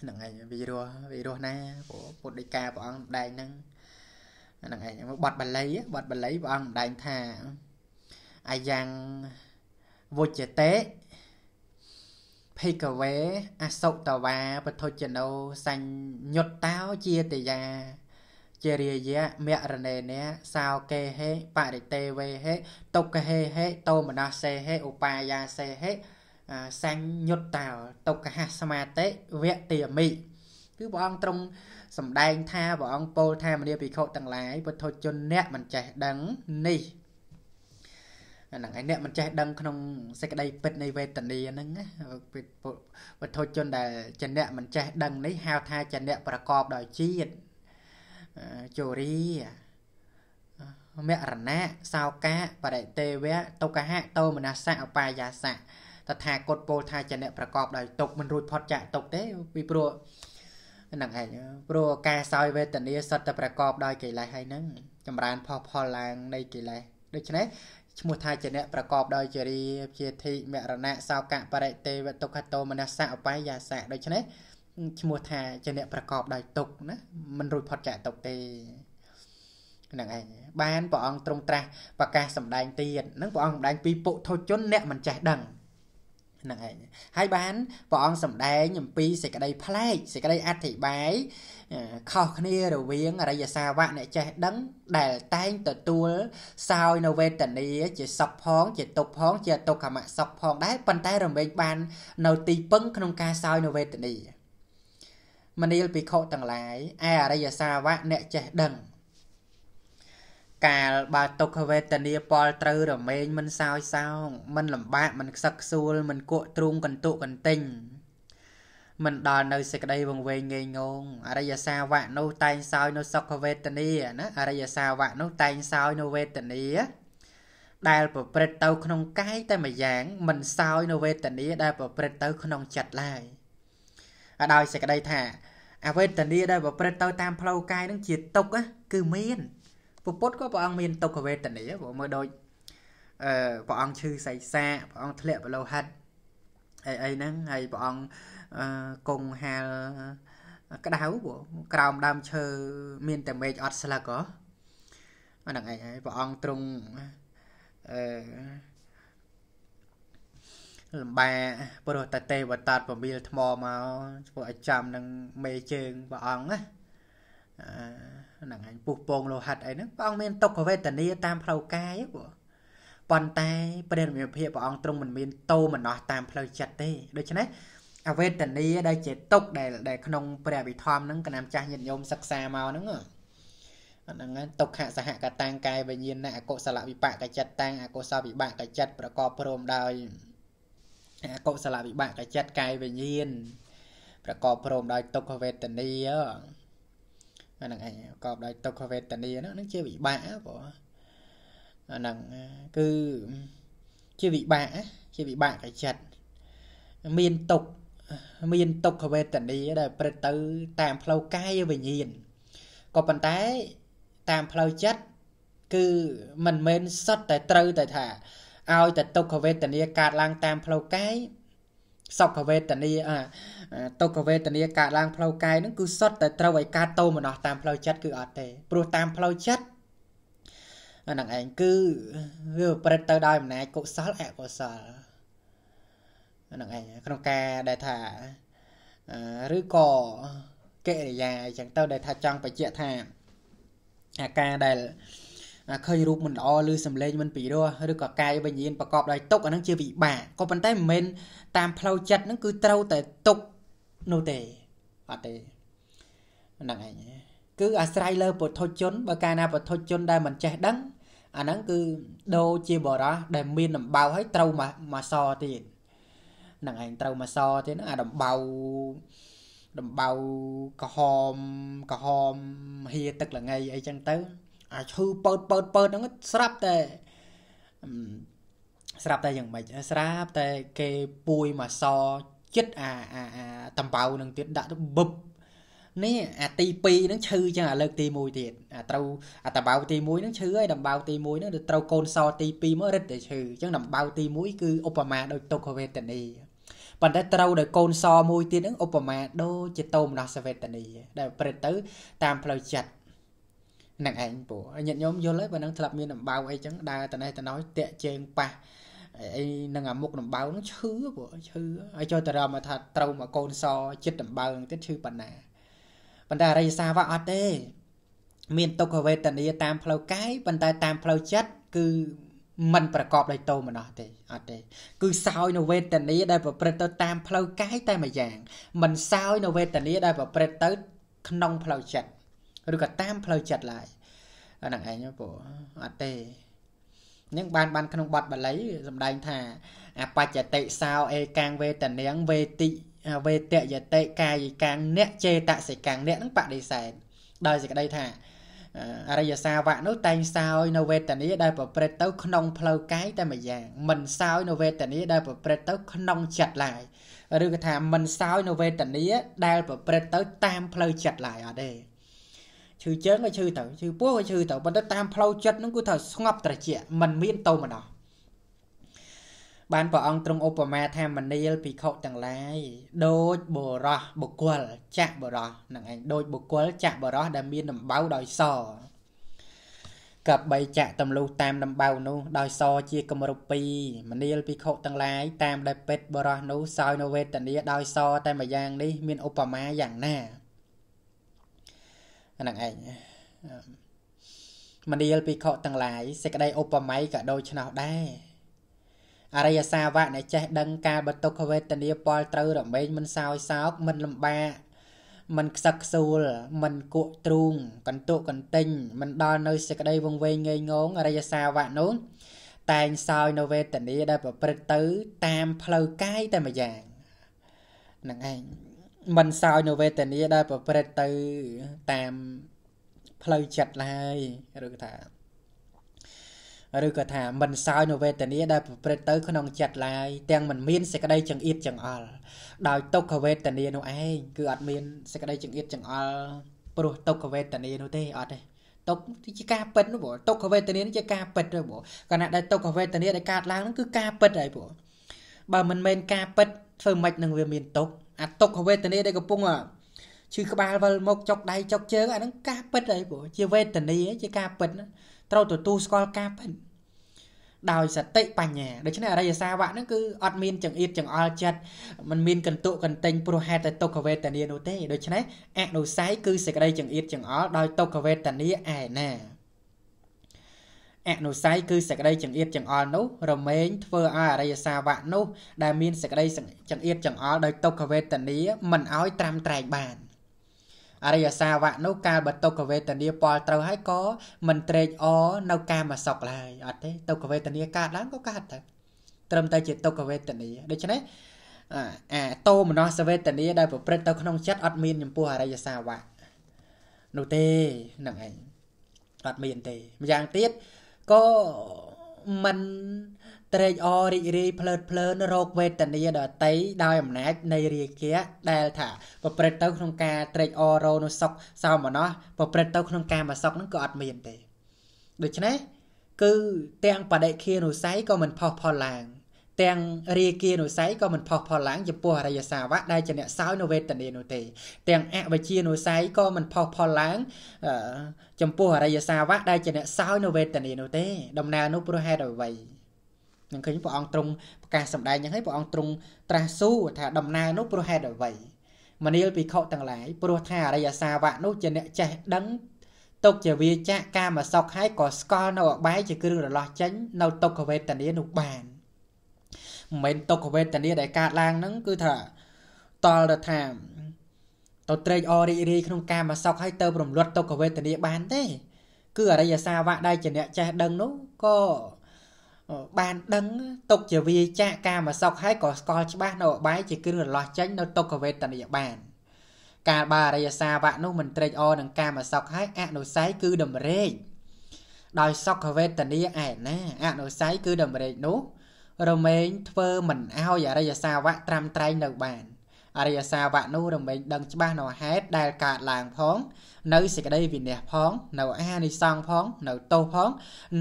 ហ្នឹងឯងវិរោះវិរោះណាពុទ្ធដីកាព្រះអង្គម្ដែងហ្នឹងហ្នឹងឯងបទបាលីបទបាលីព្រះអង្គម្ដែងថាអាយ៉ាងវុជ្ជតេភិកវេអសុតវាពធជនោសញ្ញុតតោជាតយាជារិយៈមរណេនេសោកេហេបរិតេវេហេតុកហេហេតោមនោសេហេឧបាយាសេហេសញ្ញុតតោតុកហស្មាតិវៈតិមិគឺព្រះអង្គទ្រង់សម្ដែង ថាព្រះអង្គពោលថាមនីភិក្ខុទាំងឡាយពុទ្ធជនអ្នកមិនចេះដឹងនេះហ្នឹងឯអ្នកមិនចេះដឹងក្នុងសេចក្តីពិតនៃវេទនាហ្នឹងវត្ថុជនដែលជាអ្នកមិនចេះ ដឹងនេះហៅថាជាអ្នកប្រកបដោយជាតិជូរីមរណៈសោកាបរិទេវៈទុក្ខៈតោមនសៈអបាយាសៈតថាគតពោលថាជាអ្នកប្រកបដោយទុក្ខមិនរួចផុតចាកទុក្ខទេពីព្រោះហ្នឹងហើយព្រោះការសោយវេទនាសត្វតែប្រកបដោយកិលេសហើយហ្នឹងចម្រើនផុសផលឡើងនៃកិលេសដូច្នេះឈ្មោះថាជាអ្នកប្រកបដោយចរិយាភិធិមរណៈសោកៈបរិទេវទុក្ខតោមនស្សៈអបាយយាសៈដូច្នេះឈ្មោះថាជាអ្នកប្រកបដោយទុក្ខណាមិនរួចផុតចាកទុក្ខទេហ្នឹងឯងបានព្រះអង្គទ្រង់ត្រាស់ប្រកាសសម្ដែងទៀតហ្នឹងព្រះអង្គសម្ដែងពីពុទ្ធជនអ្នកមិនចេះដឹងហ្នឹងឯងហើយបានព្រះអង្គសម្ដែងអំពីសេចក្តីប្លែកសេចក្តីអធិប្បាយខុសគ្នារវាងអរិយសាវកអ្នកចេះដឹងដែលតែងទទួលសោយនៅវេទនាជា សុខផងជា ទុក្ខផងជាទុក្ខមសុខផងដែរប៉ុន្តែរំលែងបាន នៅទីពឹង ក្នុងការសោយនៅវេទនាមនាលភិក្ខុទាំងឡាយឯអរិយសាវកអ្នកចេះដឹងកាលបើទុក្ខវេទនាពលត្រូវរមែងមិនសោយសោងមិនលំបាកមិនខ្សឹកខ្សួលមិនគក់ទ្រូងកន្ទុកន្ទិញមិនដល់នៅសេចក្តីវង្វេងងេងងអរិយសាវៈនោះតែងសោយនៅសុខវេទនាណាអរិយសាវៈនោះតែងសោយនៅវេទនាដែលប្រព្រឹត្តទៅក្នុងកាយតែម្យ៉ាងមិនសោយនៅវេទនាដែលប្រព្រឹត្តទៅក្នុងចិត្តឡើយដោយសេចក្តីថាអវេទនាដែលប្រព្រឹត្តទៅតាមផ្លូវកាយនឹងជាទុកគឺមានព្រះពុទ្ធក៏ព្រះអង្គមានទុក្ខវេទនាព្រោះមើលដូចអឺព្រះអង្គឈឺសៃសាព្រះអង្គធ្លាក់បលោហិតអីអីហ្នឹងហើយព្រះអង្គអឺគង់ហាលក្តៅព្រោះក្រោមដើមឈើមានតែមេឃអត់ស្លឹកហ៎អាហ្នឹងឯងហើយព្រះអង្គទ្រង់អឺលំបាព្រោះតែទេវតាតពមៀលថ្មមកធ្វើឲ្យចាំនឹងមេជើងព្រះអង្គណាអឺនឹងឯងពុះពងលោហិតអីហ្នឹងព្រះអង្គមានទុក្ខវេទនា តាមផ្លូវកាយព្រោះប៉ុន្តែព្រះរាមភិបព្រះអង្គទ្រង់មិនមានតោមនោះតាមផ្លូវចិត្តទេ ដូច្នេះអវេទនាដែលជាទុក្ខដែលដែលក្នុងព្រះវិធម្មហ្នឹងកណាមចាស់ញាតិញោមសិក្សាមកហ្នឹងហ្នឹងហើយទុក្ខសហកតាំងកាយវិញ្ញាណអកុសលវិបកចិត្តតាំងអកុសលវិបកចិត្តប្រកបព្រមដោយអកុសលវិបកចិត្តកាយវិញ្ញាណប្រកបព្រមដោយទុក្ខវេទនាអានឹងឯងប្រកបដោយទុក្ខវេទនាហ្នឹងនឹងជាវិបាកបងអានឹងគឺជាវិបាកជាវិបាកកាយចិត្តមានទុក្ខមានទុក្ខវេទនាដែលព្រឹត្តទៅតាមផ្លូវកាយវិញ្ញាណក៏ប៉ុន្តែតាមផ្លូវចិត្តគឺមិនមែនសុទ្ធតែត្រូវតែថាឲ្យតែទុក្ខវេទនាកើតឡើងតាមផ្លូវកាយសុខវេទនាទុក្ខវេទនាកើតឡើងផ្លូវកាយហ្នឹងគឺសុទ្ធតែត្រូវឲ្យកើតតោមនស្សតាមផ្លូវចិត្តគឺអត់ទេព្រោះតាមផ្លូវចិត្តអានឹងឯងគឺវាប្រព្រឹត្តទៅដោយអំណាចកុសលអកុសលអានឹងឯងក្នុងការដែលថាឬក៏កិរិយាអញ្ចឹងទៅដែលថាចង់បញ្ជាក់ថាអាការដែលឃើញរូបមិនល្អឬសម្លេងមិនពីរោះឬក៏កាយវិញ្ញាណប្រកបដោយទុកអាហ្នឹងជាវិបាកក៏ប៉ុន្តែមិនមែនតាមផ្លូវចិត្តហ្នឹងគឺត្រូវតែទុកនោះទេអត់ទេហ្នឹងឯងគឺអាស្រ័យលើពុទ្ធជនបើកាលណាពុទ្ធជន ដែលមិនចេះដឹង អាហ្នឹងគឺដូរជាបរោះដែលមានដំបៅហើយត្រូវមកមកសទៀតហ្នឹងឯងត្រូវមកសទៀតអាដំបៅដំបៅក្រហមក្រហមហៀទឹកល្ងៃអីចឹងទៅអាឈឺបើតបើតបើតហ្នឹងស្រាប់តែស្រាប់តែយ៉ាងម៉េចស្រាប់តែគេពួយមកសចិត្តអាអាអាតំបៅនឹងទៀតដាក់ទៅបឹបនេះអាទី2ហ្នឹងឈឺចឹងអាលើកទី1ទៀតអាត្រូវអាតំបៅទី1ហ្នឹងឈឺហើយតំបៅទី1ហ្នឹងត្រូវកូនសទី2មករឹតតែឈឺចឹងតំបៅទី1គឺឧបមាដូចទុក្ខវេទនីប៉ុន្តែត្រូវដោយកូនសមួយទៀតហ្នឹងឧបមា ដូចជាតោមនស្សវេទនីដែលព្រឹកទៅតាមផ្លូវចិត្តនឹងឯងព្រោះញាតិញោមយល់ហើយបើនឹងធ្លាប់មានដំបៅអីចឹងដើរតណេះតណោចតាក់ជើងប៉ះអីនឹងអាមុខដំបៅនឹងឈឺព្រោះឈឺហើយចូលទៅរមថាត្រូវមកកូនសចិត្តដំបៅទៀតឈឺប៉ុណ្ណាប៉ុន្តែអរិយសាវៈអត់ទេ មានទុក្ខវេទនាតាមផ្លូវកាយប៉ុន្តែតាមផ្លូវចិត្តគឺมันប្រកបដោយតោមនស្សទេអត់ទេ គឺសោយនៅវេទនាដែលប្រព្រឹត្តទៅតាម ផ្លូវកាយតែមួយយ៉ាងមិនសោយនៅវេទនាដែលប្រព្រឹត្តទៅ ក្នុង ផ្លូវចិត្តឬក៏តាមផ្លូវចិត្តឡើយហ្នឹងឯងព្រោះអត់ទេនឹងបានបានក្នុងបទបាលីសំដែងថាអបច្ចតិសោអេកាំងវេតនាងវេតិវេតយតិកាយិកាំងអ្នកចេតសិកាំងអ្នកនឹងបដិសេធដោយសេចក្តីថាអរិយសាវៈនោះតែងសោយនៅវេទនាដែលប្រព្រឹត្តទៅក្នុងផ្លូវកាយតែម្យ៉ាងមិនសោយនៅវេទនាដែលប្រព្រឹត្តទៅក្នុងចិត្តឡើយឬក៏ថាមិនសោយនៅវេទនាដែលប្រព្រឹត្តទៅតាមផ្លូវចិត្តឡើយអត់ទេឈឺជើងក៏ឈឺទៅឈឺពោះក៏ឈឺទៅប៉ុន្តែតាមផ្លូវចិត្តហ្នឹងគឺថាស្ងប់ត្រជាក់មិនមានតោម្ដងបានព្រះអង្គទ្រង់ឧបមាថាមនាលភិក្ខុទាំងឡាយដូចបុរសបុគ្គលចាក់បុរសនឹងឯងដូចបុគ្គលចាក់បុរសដែលមានដំបៅដោយសកបបីចាក់ទម្លុះតាមដំបៅនោះដោយសជាគម្រប់2មនាលភិក្ខុទាំងឡាយតាមដែលពេតបុរសនោះសោយនៅវេទនាដោយសតែម្យ៉ាងនេះមានឧបមាយ៉ាងណាអាហ្នឹងឯងមនាលពិខុទាំងឡាយសេចក្តីឧបមាក៏ដូច្នោះដែរអរិយសាវកអ្នកចេះដឹងការបតុកវេទនាពលត្រូវរមែងមិនសោយសោកមិនលំបាកមិនខ្សឹកខ្សួលមិនគក់ទ្រូងកន្ទុកកន្ទិញមិនដល់នៅសេចក្តីវង្វេងងេងងអរិយសាវកនោះតែងសោយនៅវេទនាដែលប្រព្រឹត្តទៅតាមផ្លូវកាយតែម្យ៉ាងនឹងឯងមិនសោយនៅវេទនាដែលប្រព្រឹត្តទៅតាមផ្លូវចិត្តឡើយឬក៏ថាឬក៏ថាមិនសោយនៅវេទនាដែលប្រព្រឹត្តទៅ ក្នុងចិត្តឡើយទាំងមិនមានសេចក្តីចង្អៀតចង្អល់ដោយទុក្ខវេទនានោះឯងគឺអត់មានសេចក្តីចង្អៀតចង្អល់ព្រោះទុក្ខវេទនានោះទេអត់ទេទុក្ខជាការពិតនោះបងទុក្ខវេទនានេះជាការពិតទេបងគណៈដែលទុក្ខវេទនាដែលកើតឡើងនោះគឺការពិតហើយបងបើមិនមែនការពិតធ្វើម៉េចនឹងវាមានទុក្ខអាទុកវេទនាដែលកំពុងឈឺក្បាលវិលមកចុកដៃចុកជើងអាហ្នឹងការពិតហើយព្រោះជាវេទនាជាការពិតត្រូវទទួលស្គាល់ការពិតដោយសតិបញ្ញាដូច្នេះអរិយសាវកហ្នឹងគឺអត់មានចង្អៀតចង្អល់ចិត្តมันមានកន្ទុកន្ទែងព្រោះហេតុតែទុក្ខវេទនានោះទេដូច្នេះអនុស័យគឺសេចក្តីចង្អៀតចង្អល់ដោយទុក្ខវេទនាឯណាអនុស័យគឺសក្តីចង្អៀតចង្អល់នោះរមែងធ្វើឲ្យអរិយសាវកនោះ ដែលមានសក្តីចង្អៀតចង្អល់ដោយទុក្ខវេទនាមិនឲ្យត្រាំត្រែងបានអរិយសាវកនោះកាលបើទុក្ខវេទនាពលត្រូវហើយក៏មិនត្រេកអរនៅកាមសុខឡើយអត់ទេទុក្ខវេទនាកើតឡើងក៏កើតទៅត្រឹមតែជាទុក្ខវេទនាដូច្នេះអាតោមនោសវេទនាដែលប្រព្រឹត្តទៅក្នុងចិត្តអត់មានចំពោះអរិយសាវកនោះទេនឹងឯងអត់មានទេម្យ៉ាងទៀតក៏មិនត្រេកអររីករាយភ្លើតភ្លើនរោគវេទនាដតីដោយអំណាចនៃរាគៈដែលថាប្រព្រឹត្តទៅក្នុងការត្រេកអររោនៅសុខសោមនស្សប្រព្រឹត្តទៅក្នុងការមកសុខនឹងក៏អត់មានទេដូច្នេះគឺ ទាំងបដិខានុស័យក៏មិនផុសផុលឡើងទាំងរាគានុស័យក៏មិនផុសផុលឡើង ចំពោះអរិយសាវកដែលជាអ្នកសោយនៅវេទនានោះទេទាំងអវជានុស័យក៏មិនផុសផុលឡើងចំពោះអរិយសាវកដែលជាអ្នកសោយនៅវេទនានោះទេដំណើរនោះព្រោះហេតុអ្វីនឹងឃើញព្រះអង្គទ្រង់ប្រកាសសម្ដែងយ៉ាងហើយព្រះអង្គទ្រង់ត្រាស់សួរថាដំណើរនោះព្រោះហេតុអ្វីមនាលភិក្ខុទាំងឡាយព្រោះថាអរិយសាវកនោះជាអ្នកចេះដឹងទុកជាវាចាកកាមសុខហើយក៏ស្គាល់នៅអបាយជាគ្រឿងរលាស់ចេញនៅទុក្ខវេទនានោះបានមិនមែនទុក្ខវេទនាដែលកើតឡើងហ្នឹងគឺថាតល់ទៅថាទៅត្រេកអររីករាយក្នុងកាមសុខហើយទៅរំលត់ទុក្ខវេទនាបានទេ គឺអរិយសាវកដែលជាអ្នកចេះដឹងនោះក៏បានដឹងទុកជាវាចាក់កាមសុខហើយក៏ស្គាល់ច្បាស់នៅអបាយជាគ្រឿងរលាស់ចេញនៅទុក្ខវេទនាបានកាលបារិយសាវកនោះមិនត្រេកអរនឹងកាមសុខហើយអនុស័យគឺតម្រេចដោយសុខវេទនាឯណា អនុស័យគឺតម្រេចនោះរមែងធ្វើមិនឲ្យអរិយសាវៈត្រាំត្រែងនៅបានអរិយសាវៈនោះរមែងដឹងច្បាស់នៅហេតុដែលកើតឡើងផង នៅសេចក្តីវិន័យផង នៅអានិសង្ឃផង នៅទោសផង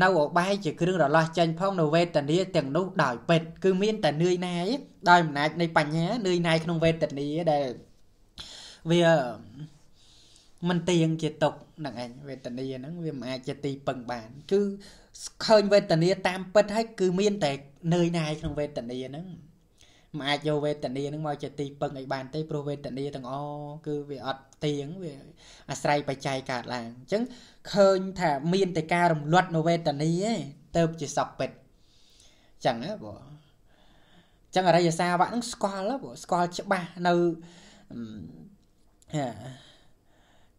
នៅអបាយជាគ្រឿងរលាស់ចេញផងនៅវេទនាទាំងនោះដោយពេតគឺមានតែនឿយណាយដោយអំណាចនៃបញ្ញានឿយណាយក្នុងវេទនាដែលវាមិនទៀងជាទុកហ្នឹងឯងវេទនាហ្នឹងវាមិនអាចជាទីពឹងបាន គឺឃើញវេទនាតាមពិតហើយគឺមានតែនឿយណាយក្នុងវេទនាហ្នឹងមិនអាចយកវេទនានឹងមកជាទីពឹងឲ្យបានទេព្រោះវេទនាទាំងអគឺវាអត់ទៀងវាអាស្រ័យបច្ច័យកើតឡើងអញ្ចឹងឃើញថាមានតែការរំលត់នៅវេទនាឯងទៅជាសពពេតអញ្ចឹងណាបងអញ្ចឹងអរិយសាវៈនឹងស្គាល់បងស្គាល់ច្បាស់នៅ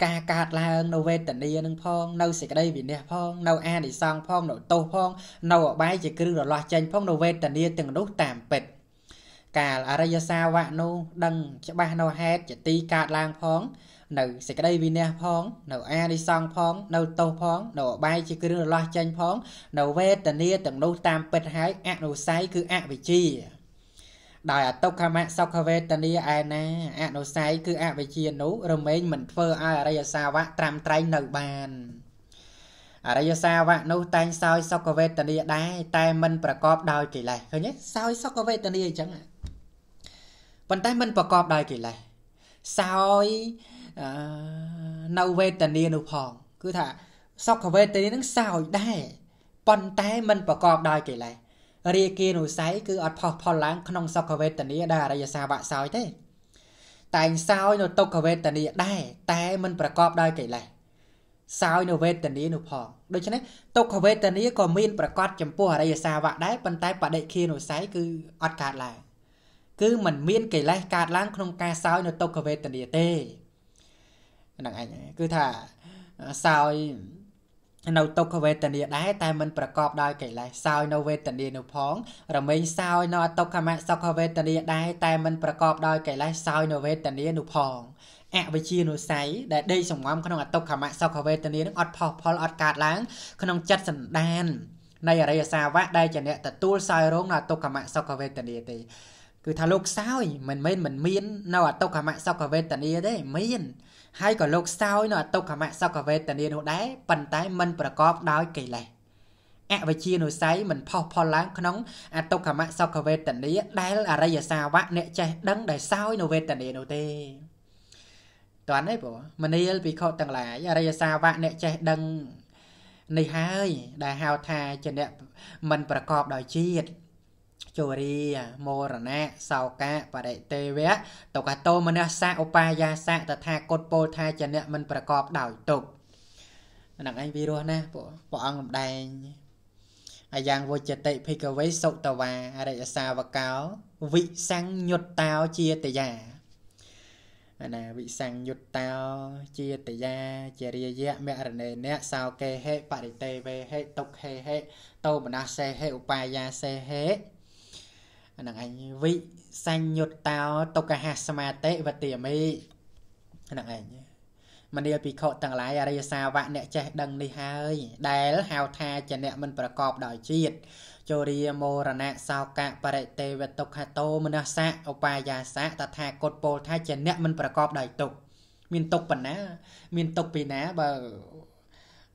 ការកើតឡើងនៅវេទនានឹងផងនៅសេចក្តីវិនិច្ឆ័យផង នៅអានិសង្ឃផង នៅទោសផង នៅអបាយជាគ្រឹះរលាស់ចេញផង នៅវេទនាទាំងនោះតាមពិតកាលអរិយសាវៈនោះដឹងច្បាស់នៅហេតុជាទីកើតឡើងផងនៅសេចក្តីវិនិច្ឆ័យផងនៅអានិសង្ឃផងនៅទោសផងនៅអបាយជាគ្រឹះរលាស់ចេញផងនៅវេទនាទាំងនោះតាមពិតហើយអនុស័យគឺអវិជ្ជាដោយអតុខមៈសុខវេទនាឯណាអនុស័យគឺអវិជ្ជានោះរមែងមិនធ្វើឲ្យអរិយសាវកត្រាំត្រែងនៅបានអរិយសាវកនោះតែងសោយសុខវេទនាដែរតែមិនប្រកបដោយកិលេសឃើញទេសោយសុខវេទនាអញ្ចឹងប៉ុន្តែមិនប្រកបដោយកិលេសសោយនៅវេទនានោះផង គឺថាសុខវេទនានឹងសោយដែរប៉ុន្តែមិនប្រកបដោយកិលេសរាគានុស័យគឺអត់ផុសផុលឡើង ក្នុងសុខវេទនាដោយអរិយសាវកសោយទេ តែងសោយនៅទុក្ខវេទនាដែរតែមិនប្រកបដោយកិលេសសោយនៅវេទនានោះផងដូច្នេះទុក្ខវេទនាក៏មានប្រកបចំពោះអរិយសាវកដែរប៉ុន្តែបដិឃានុស័យគឺអត់កើតឡើងគឺมันមានកិលេសកើតឡើងក្នុងការសោយនៅទុក្ខវេទនាទេហ្នឹងឯងគឺថាសោយនៅទុក្ខវេទនាដែរតែមិនប្រកបដោយកិលេសសោយនៅវេទនានោះផងរមែងសោយនៅអតុក្ខមសុខវេទនាដែរតែមិនប្រកបដោយកិលេសសោយនៅវេទនានោះផងអវិជ្ជានុស័យដែលដេកសងំក្នុងអតុក្ខមសុខវេទនានឹងអត់ផុសផលអត់កើតឡើងក្នុងចិត្តសន្តាននៃអរិយសាវៈដែលជាអ្នកទទួលសោយរងនៅអតុក្ខមសុខវេទនាទេគឺថាលោកសោយមិនមែនមិនមាននៅអតុកមសុខវេទនាទេមានហើយក៏លោកសោយនៅអតុកមសុខវេទនានោះដែរប៉ុន្តែមិនប្រកបដោយកិលេសអវិជ្ជានុស័យមិនផុសផុលឡើងក្នុងអតុកមសុខវេទនាដែលអរិយសាវកអ្នកចេះដឹងដែលសោយនៅវេទនានោះទេតើនេះព្រោះមនាលពិខុទាំងឡាយអរិយសាវកអ្នកចេះដឹងនេះហើយដែលហៅថាជាអ្នកមិនប្រកបដោយជាតិជរាមរណៈសោកៈបរិទេវៈទុក្ខតោមនស្សៈឧបាយាសៈតថាគតពលថាជាអ្នកមិនប្រកបដោយទុក្ខហ្នឹងឯងវិរោះណាព្រះអង្គលំដែងអាយ៉ាងវចតិភិកវេសុតវាអរិយសាវកោវិសង្ញុតតោជាតយាណាវិសង្ញុតតោជាតយាជារិយៈមរណេនៈសោកេហេបរិទេវេហេទុក្ខេហេតោមនាសេហេឧបាយាសេហេអានឹងឯងវិសញ្ញុតតោតុកហសមាតិវតិមិអានឹងឯងមនីភិក្ខុទាំងឡាយអរិយសាវកអ្នកចេះដឹងនេះហើយ ដែលហៅថាជាអ្នកមិនប្រកបដោយជាតិជរាមរណៈសោកៈបរិទេវទុក្ខតោមនស្សៈឧបាយាសៈតថាគតពោលថាជាអ្នកមិនប្រកបដោយទុក្ខមានទុក្ខប៉ុណ្ណាមានទុក្ខពីណាបើ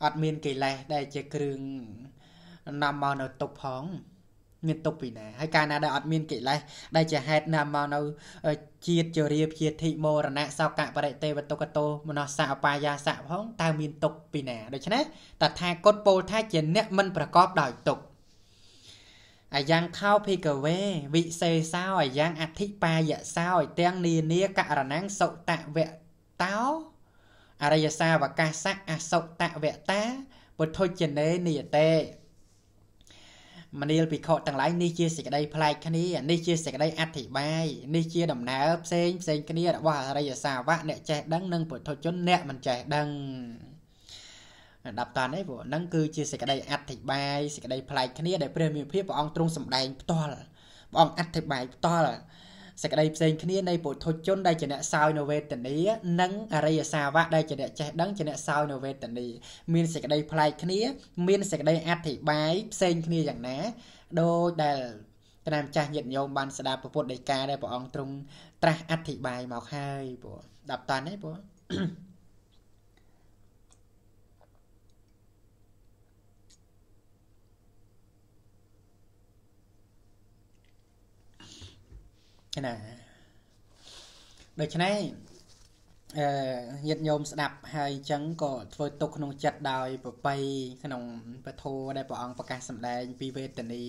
អត់មានកិលេសដែលជាគ្រឿងនាំមកនៅទុក្ខផងមានទុកពីណាហើយកាលណាដែលអត់មានកិលេសដែលជាហេតុនាំមកនៅ ជាតិជរាភៀធិមរណៈសោកៈបរិទេវតុកតោមនោសៈអបាយាសៈផងតើមានទុកពីណា ដូច្នេះតថាគតពោលថាជាអ្នកមិនប្រកបដោយទុកអាយ៉ាងខោភិកវេ វិសេសោអាយ៉ាង អធិបាយសោទាំងនានាករណងសុតវៈតោអរិយសាវកាសៈអសុតវៈតាពុទ្ធជនេនិយតេមនាលភិក្ខុទាំងឡាយនេះជាសេចក្តីប្លែកគ្នានេះជាសេចក្តីអធិប្បាយនេះជា ដំណើរផ្សេងផ្សេងគ្នារបស់អរិយសាវកអ្នកចេះដឹងនិងពុទ្ធជនអ្នកមិនចេះដឹងដាប់តានឯងព្រោះហ្នឹងគឺជាសេចក្តីអធិប្បាយសេចក្តីប្លែកគ្នាដែលព្រះមានភាពព្រះអង្គទ្រង់សម្ដែងផ្ទាល់ព្រះអង្គអធិប្បាយផ្ទាល់សេចក្តីផ្សេងគ្នានៃពុទ្ធជនដែលជាអ្នកសោយនៅវេទនានិងអរិយសាវកដែលជាអ្នកចេះដឹងជាអ្នកសោយនៅវេទនាមានសេចក្តីប្លែកគ្នា មានសេចក្តីអធិប្បាយផ្សេងគ្នាយ៉ាងណាដោយដែលគណៈម្ចាស់ញាតិញោមបានស្ដាប់ពុទ្ធដីកាដែលព្រះអង្គទ្រង់ត្រាស់អធិប្បាយមកហើយព្រោះ10តាន់ទេព្រោះណាដូច្នេះអឺញាតិញោមស្ដាប់ ហើយចឹងក៏ធ្វើទុកក្នុងចិត្តដោយប្របីក្នុងពធដែលព្រះអង្គប្រកាសសម្ដែងពីវេទនី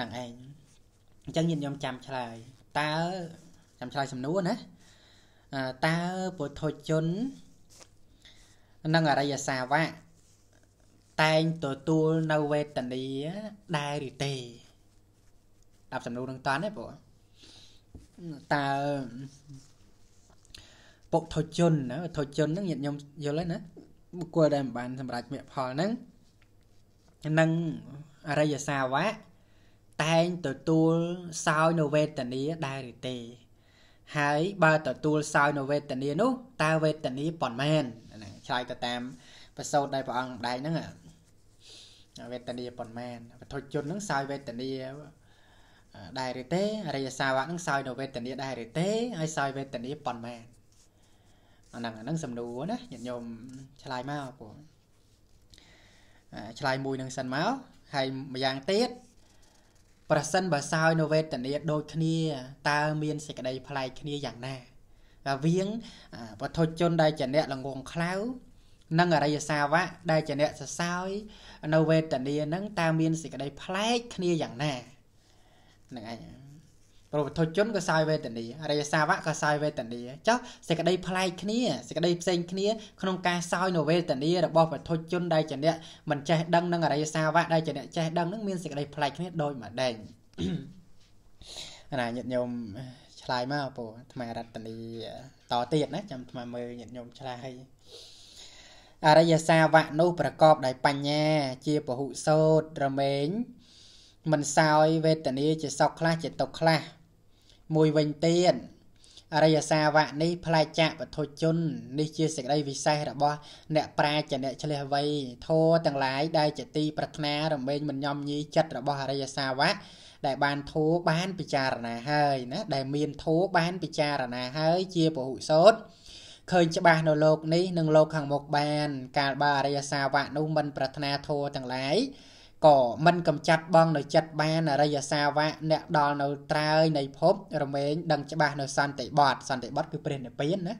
នឹងឯងអញ្ចឹងញាតិញោមចាំឆ្លើយតើចាំឆ្លើយសំណួរណាតើពុទ្ធជននិងអរិយសាវកតែងទទួលនៅវេទនីដែរឬទេដាប់សំណួរនឹងតាន់ទេបងតើពុកថុជនណាថុជនហ្នឹងញាតិញោមយល់ហើយណាបុគ្គលដែលមិនបានសម្រេចមគ្គផលហ្នឹងនឹងអរិយសាវៈតែងទទួលសោយនៅវេទនាដែរឬទេហើយបើទទួលសោយនៅវេទនានោះតើវេទនាប៉ុន្មានហ្នឹងឆ្លើយទៅតាមប្រសូតដែលព្រះអង្គម្ដែងហ្នឹងវេទនាប៉ុន្មានពធុជនហ្នឹងសោយវេទនាដែរឬទេអរិយសាវកនឹងសោយនៅវេទនាដែរឬទេហើយសោយវេទនាប៉ុន្មានអាហ្នឹងអាហ្នឹងសំណួរណាញាតិញោមឆ្លើយមកពូឆ្លើយមួយនឹងសិនមកហើយម្យ៉ាងទៀតប្រសិនបើសោយនៅវេទនាដូចគ្នាតើមានសេចក្តីប្លែកគ្នាយ៉ាងណាថាវៀងវត្ថុជន ដែលជាអ្នកល្ងងខ្លៅនិងអរិយសាវៈដែលជាអ្នកសសោយនៅវេទនានឹងតើមានសេចក្តីប្លែកគ្នាយ៉ាងណាហ្នឹងឯងព្រោះវត្ថុជនក៏សាយវេទនាអរិយសាវកក៏សាយវេទនាចុះសេចក្តីប្លែកគ្នាសេចក្តីផ្សេងគ្នា ក្នុងការសាយនៅវេទនារបស់វត្ថុជនដែលជាអ្នកមិនចេះដឹងនឹងអរិយសាវកដែលជាអ្នកចេះដឹងនឹងមានសេចក្តីប្លែកគ្នាដោយមួយដែងណាញាតិញោមឆ្លើយមកពូថ្មរតនីតទៀតណាចាំថ្មមើលញាតិញោមឆ្លើយឲ្យអរិយសាវកនោះប្រកបដោយបញ្ញា ជាពហុសោតរមែងមិនសោយវេទនាជាសោកខ្លះជាទុកខ្លះមួយវិញទៀតអរិយសាវៈនេះផ្លែចាក់ពធុជននេះជាសេចក្តីវិសេសរបស់ អ្នកប្រាជ្ញអ្នកឆ្លៀសវៃធោទាំងឡាយដែលជាទីប្រាថ្នារំលែងមិនញោមញីចិត្តរបស់អរិយសាវៈដែល បានធូបានពិចារណាហើយណាដែលមានធូបានពិចារណាហើយជាពហុសោតឃើញច្បាស់នៅលោកនេះនិងលោកខាងមុខបានកាលបើអរិយសាវៈនោះមិនប្រាថ្នាធូទាំងឡាយក៏មិនកំចាត់បងនៅចិត្តបានអរិយសាវកអ្នកដល់នៅត្រើយនៃភព រមែងដឹងច្បាស់នៅសន្តិបតសន្តិបតគឺព្រះនិព្វានណា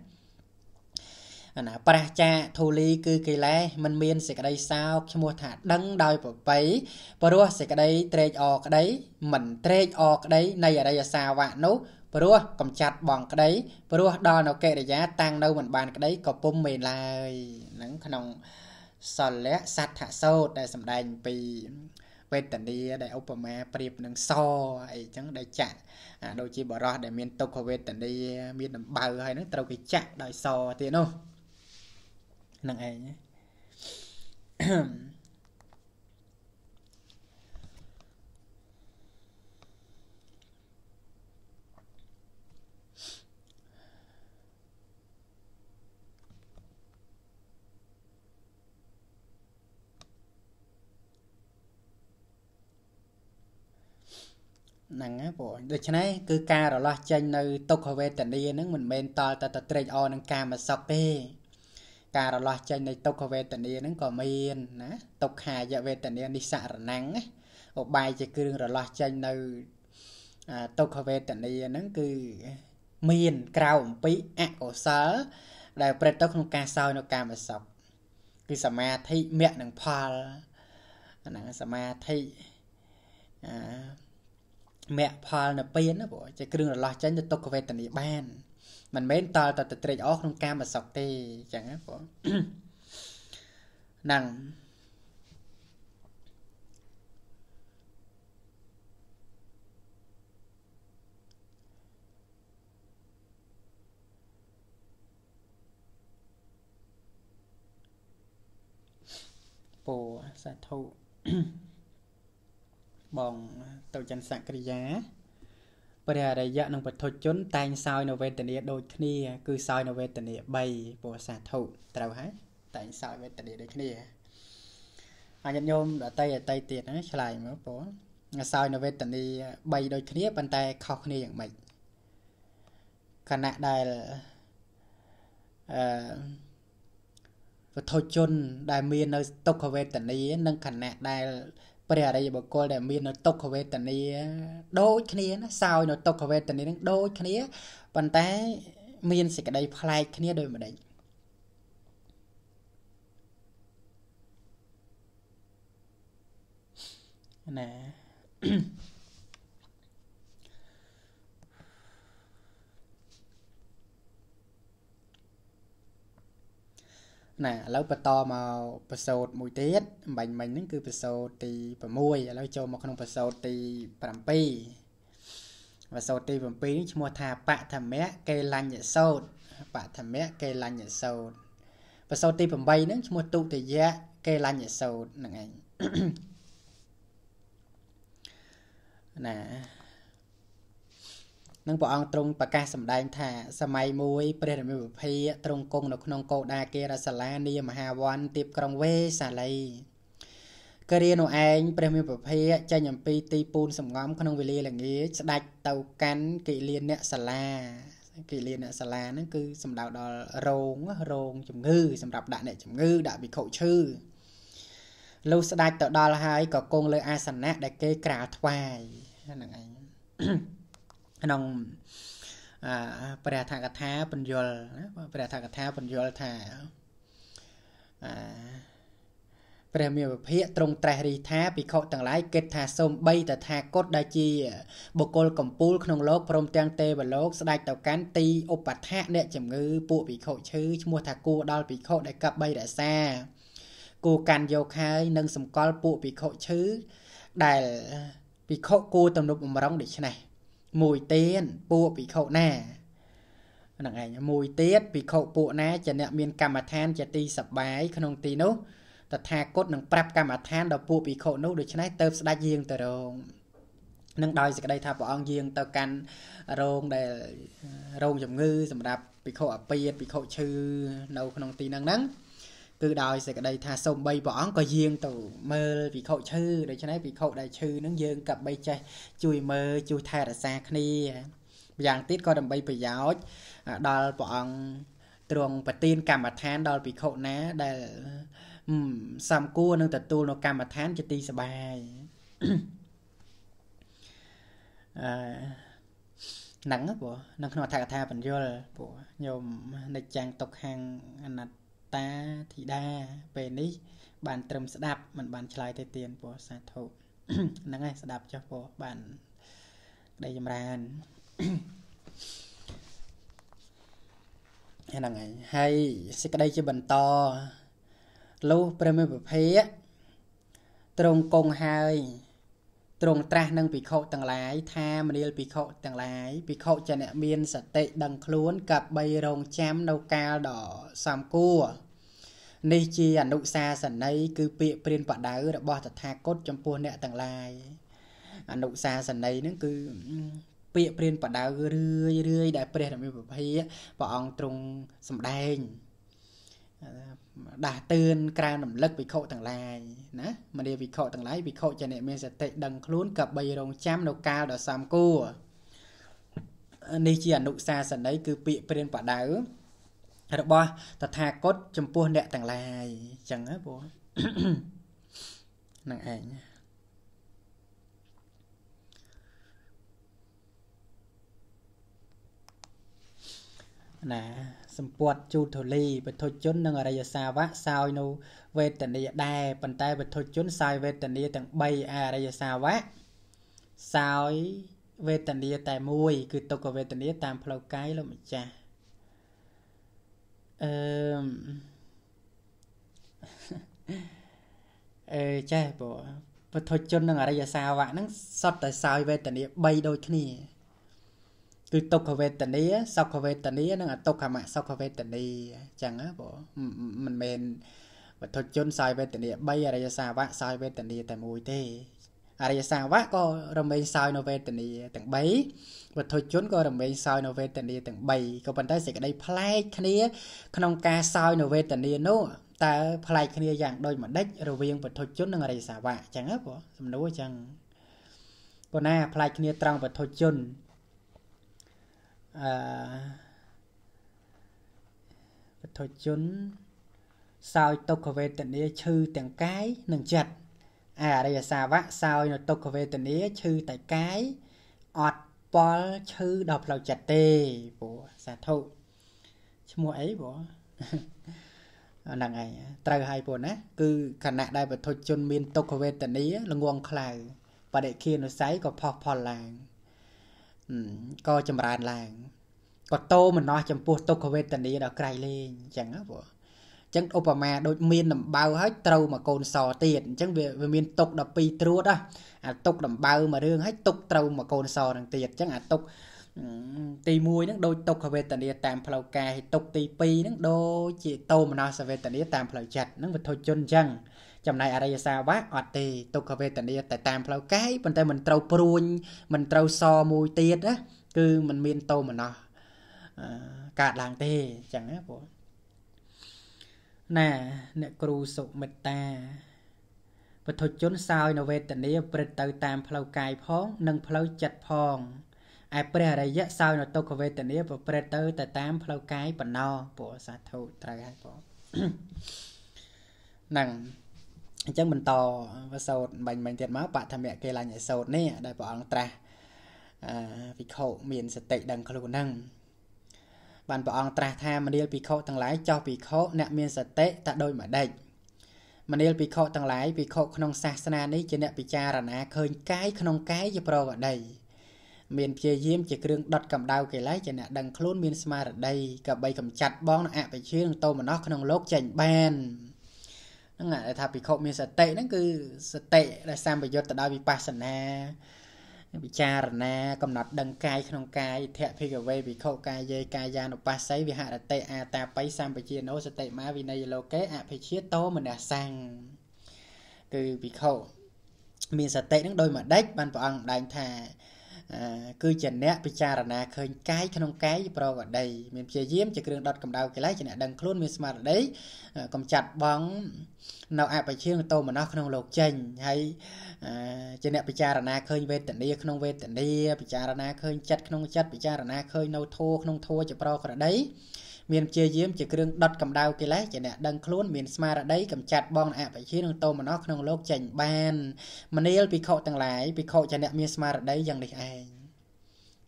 អាណាប្រះចាធូលីគឺកិលេសមិនមានសេចក្តីសោកឈ្មោះថាដឹងដោយប្របីព្រោះសេចក្តីត្រេកអរក្តីមិនត្រេកអរក្តីនៃអរិយសាវកនោះព្រោះកំចាត់បងក្តីព្រោះដល់នៅកិរិយាតាំងនៅមិនបានក្តីក៏ពុំមេឡើយហ្នឹងក្នុងសលៈសัทធសោតដែលសម្ដែងពីវេទនាដែលឧបមាប្រៀបនឹងសអីចឹងដែលចាក់ដូចជាបរោះដែលមានទុក្ខវេទនាមានដំបៅហើយនឹងត្រូវគេចាក់ដោយសទៀតនោះនឹងឯងហ្នឹងណាបងដូច្នេះគឺការរលាស់ចេញនៅទុក្ខវេទនាហ្នឹងមិនមែនតល់តែទៅត្រេកអរនឹងកាមសុខទេការរលាស់ចេញនៃទុក្ខវេទនាហ្នឹងក៏មានណាទុក្ខាយវេទនានិសរណੰណាឧបាយជាគ្រឿងរលាស់ចេញនៅទុក្ខវេទនាហ្នឹងគឺមានក្រៅអំពីអកុសលដែល ប្រព្រឹត្តទៅក្នុងការសោយនៅកាមសុខគឺសមាធិមគ្គនិងផលហ្នឹងសមាធិអឺមគ្គផលនៅពៀនណាព្រោះជាគ្រឿងរលាស់ចេញទៅទុក្ខវេទនាបានមិនមែនតល់តែទៅត្រេកអរក្នុងកាមសុខទេអញ្ចឹងណាព្រោះហ្នឹងពោសាធុបងទៅចន្ទសក្រិយាព្រះអរិយៈនិងពុទ្ធជន តែងសោយនៅវេទនាដូចគ្នា គឺសោយនៅវេទនា3ពោសាធុត្រូវហើយតែងសោយវេទនាដូចគ្នាអាញាតិញោមដតីអតីទៀតណាឆ្លើយមើលបងសោយនៅវេទនា3ដូចគ្នាប៉ុន្តែខុសគ្នាយ៉ាងម៉េចខណៈដែលអឺវត្ថុជន ដែលមាននៅទុក្ខវេទនានិងខណៈដែលព្រះអរិយបុគ្គលដែលមាននៅទុក្ខវេទនាដូចគ្នាណាសោយនៅទុក្ខវេទនានឹងដូចគ្នាប៉ុន្តែ មានសេចក្តីប្លែកគ្នាដោយម្ដេចណាណាឥឡូវបន្តមកប្រសូតមួយទៀតអំបញ្ញមិញហ្នឹងគឺប្រសូតទី6ឥឡូវចូលមកក្នុង ប្រសូតទី7ប្រសូតទី7នេះឈ្មោះថាបឋមៈកេលញ្ញសោតបឋមៈកេលញ្ញសោតប្រសូតទី8ហ្នឹងឈ្មោះទុតិយៈកេលញ្ញសោតហ្នឹងឯងណានឹងព្រះអង្គទ្រង់ប្រកាសសម្ដែងថាសម័យមួយព្រះរាមាភិភាទ្រង់គង់នៅក្នុងកោដាគេរសាលានាមហាវ័នទីបក្រុងវេសាលីក៏រៀននោះឯងព្រះមាភិភាចេញអំពីទីពូនសំងំក្នុងវេលាល្ងាចស្ដាច់ទៅកាន់កិលានអ្នកសាលាកិលានអ្នកសាលាហ្នឹងគឺសំដៅដល់រោងរោងជំងឺសម្រាប់ដាក់អ្នកជំងឺដាក់វិខុឈឺលុះស្ដាច់ទៅដល់ហើយក៏គង់លើអាសនៈដែលគេក្រាលថ្វាយហ្នឹងឯងក្នុងព្រះថាកថាបញ្យលព្រះថាកថាបញ្យលថាព្រះមានវិភាកត្រង់ត្រេះរីថាភិក្ខុទាំងឡាយគិតថាសូមបីតថាគតដែលជាបុគ្គលកំពូលក្នុងលោកព្រម ទាំងទេវលោកស្ដេចទៅកាន់ទីឧបដ្ឋៈអ្នកជំងឺពួកភិក្ខុឈឺឈ្មោះថា គួដល់ភិក្ខុដែលកັບបីរសា គួកាន់យកហើយនិងសម្កល់ពួកភិក្ខុឈឺដែលភិក្ខុគួទំនប់បំរុងដូច្នេះមួយទៀតពួកភិក្ខុណាហ្នឹងឯងមួយទៀតភិក្ខុពួកណាជាអ្នក មានកម្មដ្ឋានជាទីសបាយក្នុងទីនោះតថាគតនឹងប្រាប់កម្មដ្ឋានដល់ពួកភិក្ខុនោះដូច្នេះទៅស្ដេចយាងទៅរងនឹងដោយសេចក្តីថាព្រះអង្គយាងទៅកាន់រោងដែលរោងជំងឺសម្រាប់ភិក្ខុអាពាតភិក្ខុឈឺនៅ ក្នុងទីហ្នឹងហ្នឹងគឺដោយសេចក្តី ថាសូមបីព្រះអង្គក៏យាងទៅមើលវិខុឈឺដូច្នេះវិខុដែលឈឺនឹងយើងកັບបីចេះជួយមើលជួយថែរក្សាគ្នាម្យ៉ាងទៀតក៏ដើម្បីប្រយោជន៍ដល់ព្រះអង្គទ្រង់ប្រទានកម្មដ្ឋាន ដល់ភិក្ខុណាដែលសំគួរនឹងទទួលនៅកម្មដ្ឋានជាទីសបាយអឺហ្នឹងព្រោះនៅក្នុងអធិកថាបញ្យលព្រោះញោមនិចចាំងຕົកខាងអាណត្តិតាធីតាពេលនេះបានត្រឹមស្ដាប់មិនបានឆ្លើយទេទៀនពោះសាធុហ្នឹងហើយស្ដាប់ចុះពោះបានក្តីចម្រើនហ្នឹងហើយហើយសេចក្តីជាបន្តលុះព្រះមេពភៈទ្រង់គង់ហើយទ្រង់ត្រាស់នឹងភិក្ខុទាំងឡាយថាមនាលភិក្ខុទាំងឡាយភិក្ខុជាអ្នកមានសតិដឹងខ្លួនកាប់បីរងចាំនៅកាលដ៏សំគួរនេះជា អនុសាសន័យគឺពាក្យព្រានបដៅរបស់តថាគតចំពោះអ្នកទាំងឡាយអនុសាសន័យហ្នឹងគឺពាក្យព្រានបដៅរឿយរឿយដែលព្រះរាមាពភាព្រះអង្គទ្រង់សម្ដែងដាស់តឿនក្រើនរំលឹកវិខុទាំងឡាយណាមនីវិខុទាំងឡាយវិខុជាអ្នក មានសតិដឹងខ្លួនក៏បីរងចាំនៅកាលដ៏សំគួរនេះជាអនុសាសន័យគឺពាក្យព្រានបដៅរបស់តថាគតចំពោះអ្នកទាំងឡាយអញ្ចឹងហ៎បងនឹងឯងណាសម្ពុតជូតធូលីពុទ្ធជននិងអរិយសាវកសោយនៅវេទនាដែរប៉ុន្តែពុទ្ធជនសោយវេទនាទាំង3អរិយសាវកសោយវេទនាតែមួយគឺទុក្ខវេទនាតាមផ្លូវកាយលោកម្ចាស់អឺអឺចេះបងពុទ្ធជននិងអរិយសាវកហ្នឹងសុទ្ធតែសោយវេទនា3ដូចគ្នាគឺទុក្ខវេទនាសុខវេទនានិងអតុក្ខមសុខវេទនាអញ្ចឹងណាបងមិនមែនវត្ថុជនសាយវេទនា3អរិយសាវៈសាយវេទនាតែមួយទេអរិយសាវៈក៏រំលែងសោយនៅវេទនាទាំង3វត្ថុជនក៏រំលែងសោយនៅវេទនាទាំង3ក៏ប៉ុន្តែ សេចក្តីប្លែកគ្នាក្នុងការសោយនៅវេទនានោះតើប្លែកគ្នាយ៉ាងដូចម្ដេចរវាងវត្ថុជននិងអរិយសាវៈអញ្ចឹងហ៎បងសំណួរអញ្ចឹងប៉ុណ្ណាប្លែកគ្នាត្រង់វត្ថុជនអឺវត្ថុជនសោយទុក្ខវេទនាឈឺទាំងកាយនិងចិត្តអរិយសាវកសោយនៅទុក្ខវេទនាឈឺតែកាយអត់ប៉លឈឺដល់ផ្លូវចិត្តទេព្រោះសាធុឈ្មោះអីព្រោះហ្នឹងឯងត្រូវហើយព្រោះណាគឺគណៈដែលវត្ថុជនមានទុក្ខវេទនាល្ងងខ្លៅបដិឃានុស័យក៏ផុសផុលឡើងក៏ចម្រើនឡើងក៏តោមិនណោះចំពោះទុក្ខវេទនាដល់ក្រៃលែងអញ្ចឹងព្រោះអញ្ចឹងឧបមាដូចមានដំបៅហើយត្រូវមកកូនសទៀតអញ្ចឹងវាមានទុក12ត្រួតអាទុកដំបៅមួយរឿងហើយទុកត្រូវមកកូនសនឹងទៀតអញ្ចឹងអាទុកទី1ហ្នឹងដូចទុក្ខវេទនាតាមផ្លូវកាយទុកទី2ហ្នឹងដូចជាតោមនសវេទនាតាមផ្លូវចិត្តហ្នឹងវត្ថុជនអញ្ចឹងចំណែកអរិយសាវៈអត់ទេទុក្ខវេទនាតែតាមផ្លូវកាយប៉ុន្តែមិនត្រូវព្រួញមិនត្រូវសមួយទៀតណាគឺมันមានតោមណោះកើតឡើងទេអញ្ចឹងណាបងណាអ្នកគ្រូសុមិត្តាពធុជនសោយនៅវេទនាព្រឹត្តទៅតាមផ្លូវកាយផង និងផ្លូវចិត្តផងឯព្រះអរិយសោយនៅទុក្ខវេទនាប្រព្រឹត្តទៅតែតាមផ្លូវកាយប៉ុណ្ណោះពោសាធុត្រូវហើយបងហ្នឹងអញ្ចឹងបន្តវសូតបាញ់បាញ់ទៀតមកបឋមៈគេឡាញឲ្យសូតនេះដែលព្រះអង្គត្រាស់អវិខុមានសតិដឹងខ្លួនហ្នឹងបានព្រះអង្គត្រាស់ថាមនាលភិក្ខុទាំងឡាយចោះភិក្ខុអ្នកមានសតិតដោយមួយដេចមនាលភិក្ខុទាំងឡាយភិក្ខុក្នុងសាសនានេះជាអ្នកពិចារណាឃើញកាយក្នុងកាយជាប្រវដី មានព្យាយាមជាគ្រឿងដុតកម្ដៅកិលេសជាអ្នកដឹងខ្លួនមានស្មារតីកបីកំចាត់បងនិងអបិជានិងតោមនោះក្នុងលោកចេញបានហ្នឹងហើយថាភិក្ខុមានសតិហ្នឹងគឺសតិដែលសម្បយុទ្ធទៅដោយវិបស្សនាពិចារណា កំណត់ដឹងកាយក្នុងកាយធភិកវេវិខុកាយេកាយានុបស្សីវិហរតិអាតាបៃសម្បជាណោសតិមាវិន័យលោកេអភិជាតោមនសੰងគឺវិខុមានសតិនឹងដោយមួយដេចបានព្រះអង្គម្ដែងថាគឺជាអ្នកពិចារណាឃើញកាយក្នុងកាយប្រវដីមានព្យាយាមជាគ្រឿងដុតកម្ដៅកិលេសជាអ្នកដឹងខ្លួនមានស្មារតីកំចាត់បងនៅអបិជាងតោមនោក្នុងលោកចេញហើយជាអ្នកពិចារណាឃើញវេទនាក្នុងវេទនាពិចារណាឃើញចិត្តក្នុងចិត្តពិចារណាឃើញនៅធัวក្នុងធัวជាប្រក្រដីមានព្យាយាមជាគ្រឿងដុតកម្ដៅកិលេសជាអ្នកដឹងខ្លួនមានស្មារតីកម្ចាត់បងអបិជានិងតោមនស្សក្នុងលោកចេញបាន មនាលភិក្ខុទាំងឡាយភិក្ខុជាអ្នកមានស្មារតីយ៉ាងនេះឯង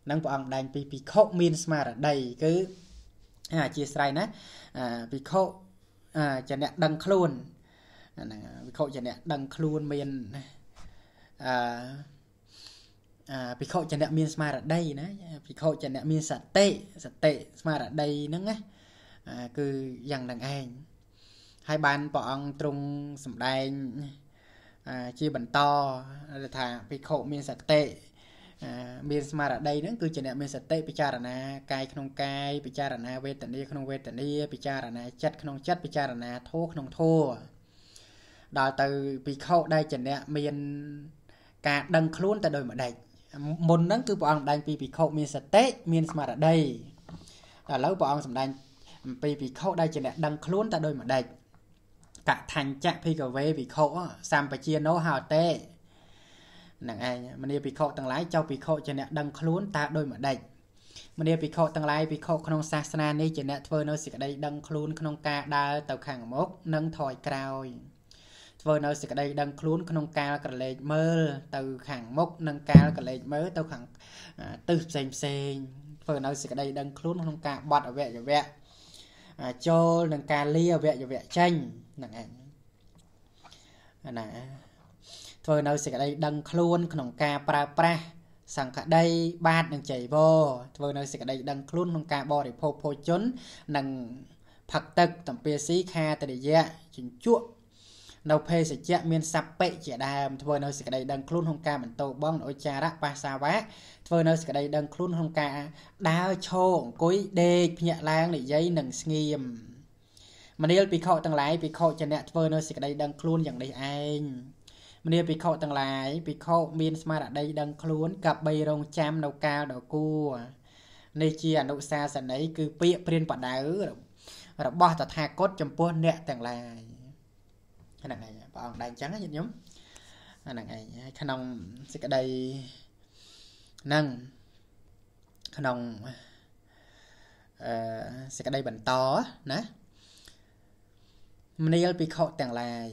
នឹងព្រះអង្គដែងពីភិក្ខុមានស្មារតីគឺអាជាស្រ័យណាភិក្ខុជាអ្នកដឹងខ្លួនហ្នឹងវិខុជាអ្នកដឹងខ្លួនមានអឺអឺវិខុជាអ្នកមានស្មារតីណាវិខុជាអ្នកមានសតិសតិស្មារតីហ្នឹងណាគឺយ៉ាងនឹងឯងហើយបានព្រះអង្គទ្រង់សម្ដែងជាបន្តថាភិក្ខុមានសតិមានស្មារតីនឹងគឺជាអ្នកមានសតិពិចារណាកាយក្នុងកាយពិចារណាវេទនាក្នុងវេទនាពិចារណាចិត្តក្នុងចិត្តពិចារណាធម៌ក្នុងធម៌ដល់ទៅភិក្ខុដែលជាអ្នកមានការដឹង ខ្លួនទៅដោយម្ដេចមុនហ្នឹងគឺព្រះអង្គដែងពីភិក្ខុមានសតិមានស្មារតីឥឡូវព្រះអង្គសម្ដែងអំពីភិក្ខុដែលជាអ្នក ដឹងខ្លួនតែដោយម្ដេចកថាញ្ចៈភិក្ខវេភិក្ខុសម្បជាណោហោតេនឹងឯងមនីភិក្ខុទាំងឡាយចៅភិក្ខុជាអ្នកដឹងខ្លួនតែដោយម្ដេចមនីភិក្ខុទាំងឡាយភិក្ខុក្នុងសាសនានេះជាអ្នកធ្វើ នៅសេចក្តីដឹងខ្លួនក្នុងការដើរទៅខាងមុខនិងថយក្រោយ ធ្វើនៅសេចក្តីដឹងខ្លួនក្នុងការក្រឡេកមើលទៅខាងមុខនិងការក្រឡេកមើលទៅខាងទិសផ្សេងផ្សេងធ្វើនៅសេចក្តីដឹងខ្លួនក្នុងការបត់អវយវៈចូលនឹងការលាវយវៈចេញហ្នឹងឯងណាធ្វើនៅសេចក្តីដឹងខ្លួនក្នុងការប្រើប្រាស់សង្ឃដីបាតនិងចៃវរធ្វើនៅសេចក្តីដឹងខ្លួនក្នុងការបរិភោគភោជននិងផឹកទឹកតំពាស៊ីខាតរិយៈជញ្ជក់នៅភេសជ្ជៈមានសัพពៈជាដើមធ្វើ នៅសេចក្តីដឹងខ្លួនក្នុងការបន្តបងអុចារៈបាសាវៈធ្វើ នៅសេចក្តីដឹងខ្លួនក្នុងការដើរឈរអង្គុយដេកភ្ញាក់ឡើងនិយាយនិងស្ងៀមមនាលភិក្ខុទាំងឡាយភិក្ខុជាអ្នកធ្វើនៅសេចក្តីដឹងខ្លួនយ៉ាងនេះឯងមនាលភិក្ខុទាំងឡាយភិក្ខុមានស្មារតីដឹងខ្លួនកបបីរងចាំនៅកាលដ៏គួរនេះជា អនុសាសនីគឺពាក្យព្រានបដៅរបស់តថាគតចំពោះអ្នកទាំងឡាយហ្នឹងឯងព្រះអង្គដែរអញ្ចឹងញាតិញោមហ្នឹងឯងហើយក្នុងសេចក្តីហ្នឹងក្នុងអឺសេចក្តីបន្តណាមនាលភិក្ខុទាំងឡាយ